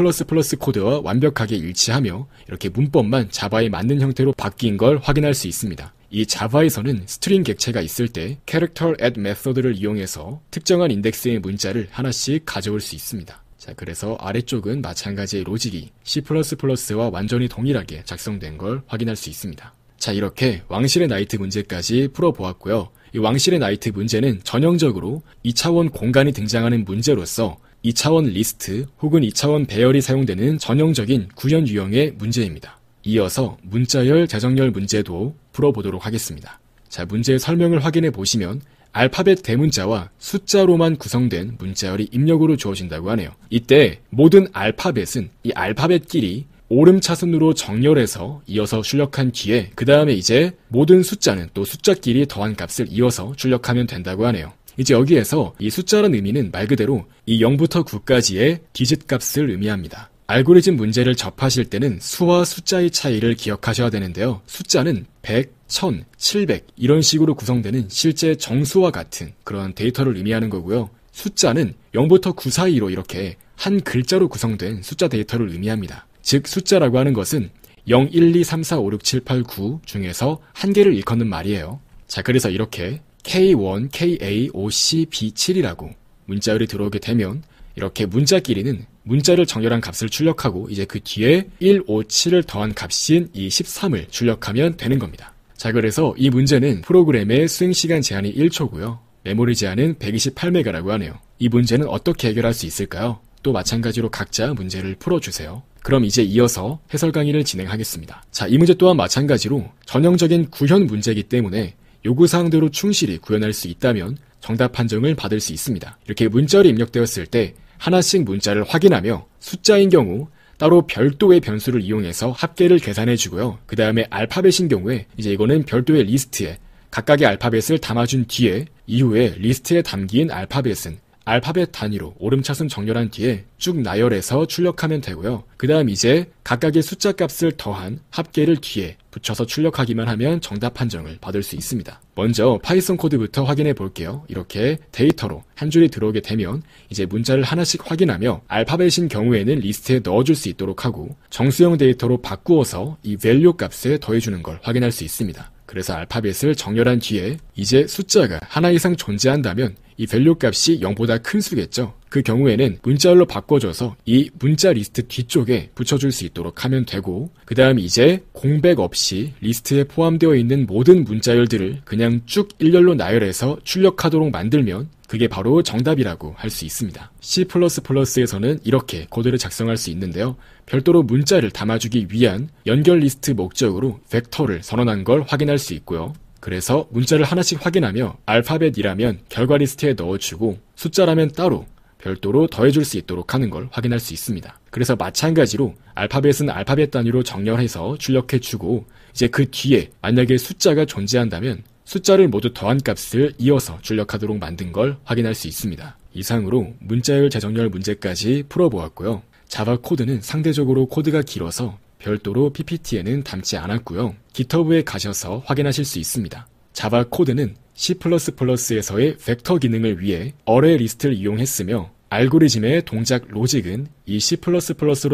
Speaker 1: 코드와 완벽하게 일치하며 이렇게 문법만 자바에 맞는 형태로 바뀐 걸 확인할 수 있습니다. 이 자바에서는 스트링 객체가 있을 때 character add m e t h o d 를 이용해서 특정한 인덱스의 문자를 하나씩 가져올 수 있습니다. 자, 그래서 아래쪽은 마찬가지의 로직이 C++와 완전히 동일하게 작성된 걸 확인할 수 있습니다. 자, 이렇게 왕실의 나이트 문제까지 풀어보았고요. 이 왕실의 나이트 문제는 전형적으로 2차원 공간이 등장하는 문제로서 2차원 리스트 혹은 2차원 배열이 사용되는 전형적인 구현 유형의 문제입니다. 이어서 문자열 재정열 문제도 풀어보도록 하겠습니다. 자, 문제의 설명을 확인해 보시면 알파벳 대문자와 숫자로만 구성된 문자열이 입력으로 주어진다고 하네요. 이때 모든 알파벳은 이 알파벳끼리 오름차순으로 정렬해서 이어서 출력한 뒤에 그 다음에 이제 모든 숫자는 또 숫자끼리 더한 값을 이어서 출력하면 된다고 하네요. 이제 여기에서 이숫자란 의미는 말 그대로 이 0부터 9까지의 디짓 값을 의미합니다. 알고리즘 문제를 접하실 때는 수와 숫자의 차이를 기억하셔야 되는데요. 숫자는 100, 1000, 700 이런 식으로 구성되는 실제 정수와 같은 그런 데이터를 의미하는 거고요. 숫자는 0부터 9 사이로 이렇게 한 글자로 구성된 숫자 데이터를 의미합니다. 즉 숫자라고 하는 것은 0, 1, 2, 3, 4, 5, 6, 7, 8, 9 중에서 한 개를 일컫는 말이에요. 자, 그래서 이렇게 K1, KA, OC, B7이라고 문자열이 들어오게 되면 이렇게 문자끼리는 문자를 정렬한 값을 출력하고 이제 그 뒤에 1, 5, 7을 더한 값인 이 13을 출력하면 되는 겁니다. 자, 그래서 이 문제는 프로그램의 수행 시간 제한이 1초고요. 메모리 제한은 128메가라고 하네요. 이 문제는 어떻게 해결할 수 있을까요? 또 마찬가지로 각자 문제를 풀어주세요. 그럼 이제 이어서 해설 강의를 진행하겠습니다. 자, 이 문제 또한 마찬가지로 전형적인 구현 문제이기 때문에 요구사항대로 충실히 구현할 수 있다면 정답 판정을 받을 수 있습니다. 이렇게 문자로 입력되었을 때 하나씩 문자를 확인하며 숫자인 경우 따로 별도의 변수를 이용해서 합계를 계산해 주고요. 그 다음에 알파벳인 경우에 이제 이거는 별도의 리스트에 각각의 알파벳을 담아준 뒤에 이후에 리스트에 담긴 알파벳은 알파벳 단위로 오름차순 정렬한 뒤에 쭉 나열해서 출력하면 되고요. 그 다음 이제 각각의 숫자 값을 더한 합계를 뒤에 붙여서 출력하기만 하면 정답 판정을 받을 수 있습니다. 먼저 파이썬 코드부터 확인해 볼게요. 이렇게 데이터로 한 줄이 들어오게 되면 이제 문자를 하나씩 확인하며 알파벳인 경우에는 리스트에 넣어줄 수 있도록 하고 정수형 데이터로 바꾸어서 이 value 값에 더해주는 걸 확인할 수 있습니다. 그래서 알파벳을 정렬한 뒤에 이제 숫자가 하나 이상 존재한다면 이 밸류 값이 0보다 큰 수겠죠. 그 경우에는 문자열로 바꿔줘서 이 문자 리스트 뒤쪽에 붙여줄 수 있도록 하면 되고 그 다음 이제 공백 없이 리스트에 포함되어 있는 모든 문자열들을 그냥 쭉 일렬로 나열해서 출력하도록 만들면 그게 바로 정답이라고 할 수 있습니다. C++에서는 이렇게 코드를 작성할 수 있는데요. 별도로 문자를 담아주기 위한 연결 리스트 목적으로 벡터를 선언한 걸 확인할 수 있고요. 그래서 문자를 하나씩 확인하며 알파벳이라면 결과 리스트에 넣어주고 숫자라면 따로 별도로 더해줄 수 있도록 하는 걸 확인할 수 있습니다. 그래서 마찬가지로 알파벳은 알파벳 단위로 정렬해서 출력해주고 이제 그 뒤에 만약에 숫자가 존재한다면 숫자를 모두 더한 값을 이어서 출력하도록 만든 걸 확인할 수 있습니다. 이상으로 문자열 재정렬 문제까지 풀어보았고요. 자바 코드는 상대적으로 코드가 길어서 별도로 PPT에는 담지 않았고요. GitHub에 가셔서 확인하실 수 있습니다. 자바 코드는 C++에서의 벡터 기능을 위해 어레 리스트를 이용했으며 알고리즘의 동작 로직은 이 C++로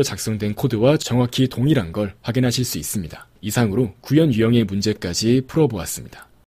Speaker 1: 작성된 코드와 정확히 동일한 걸 확인하실 수 있습니다. 이상으로 구현 유형의 문제까지 풀어보았습니다.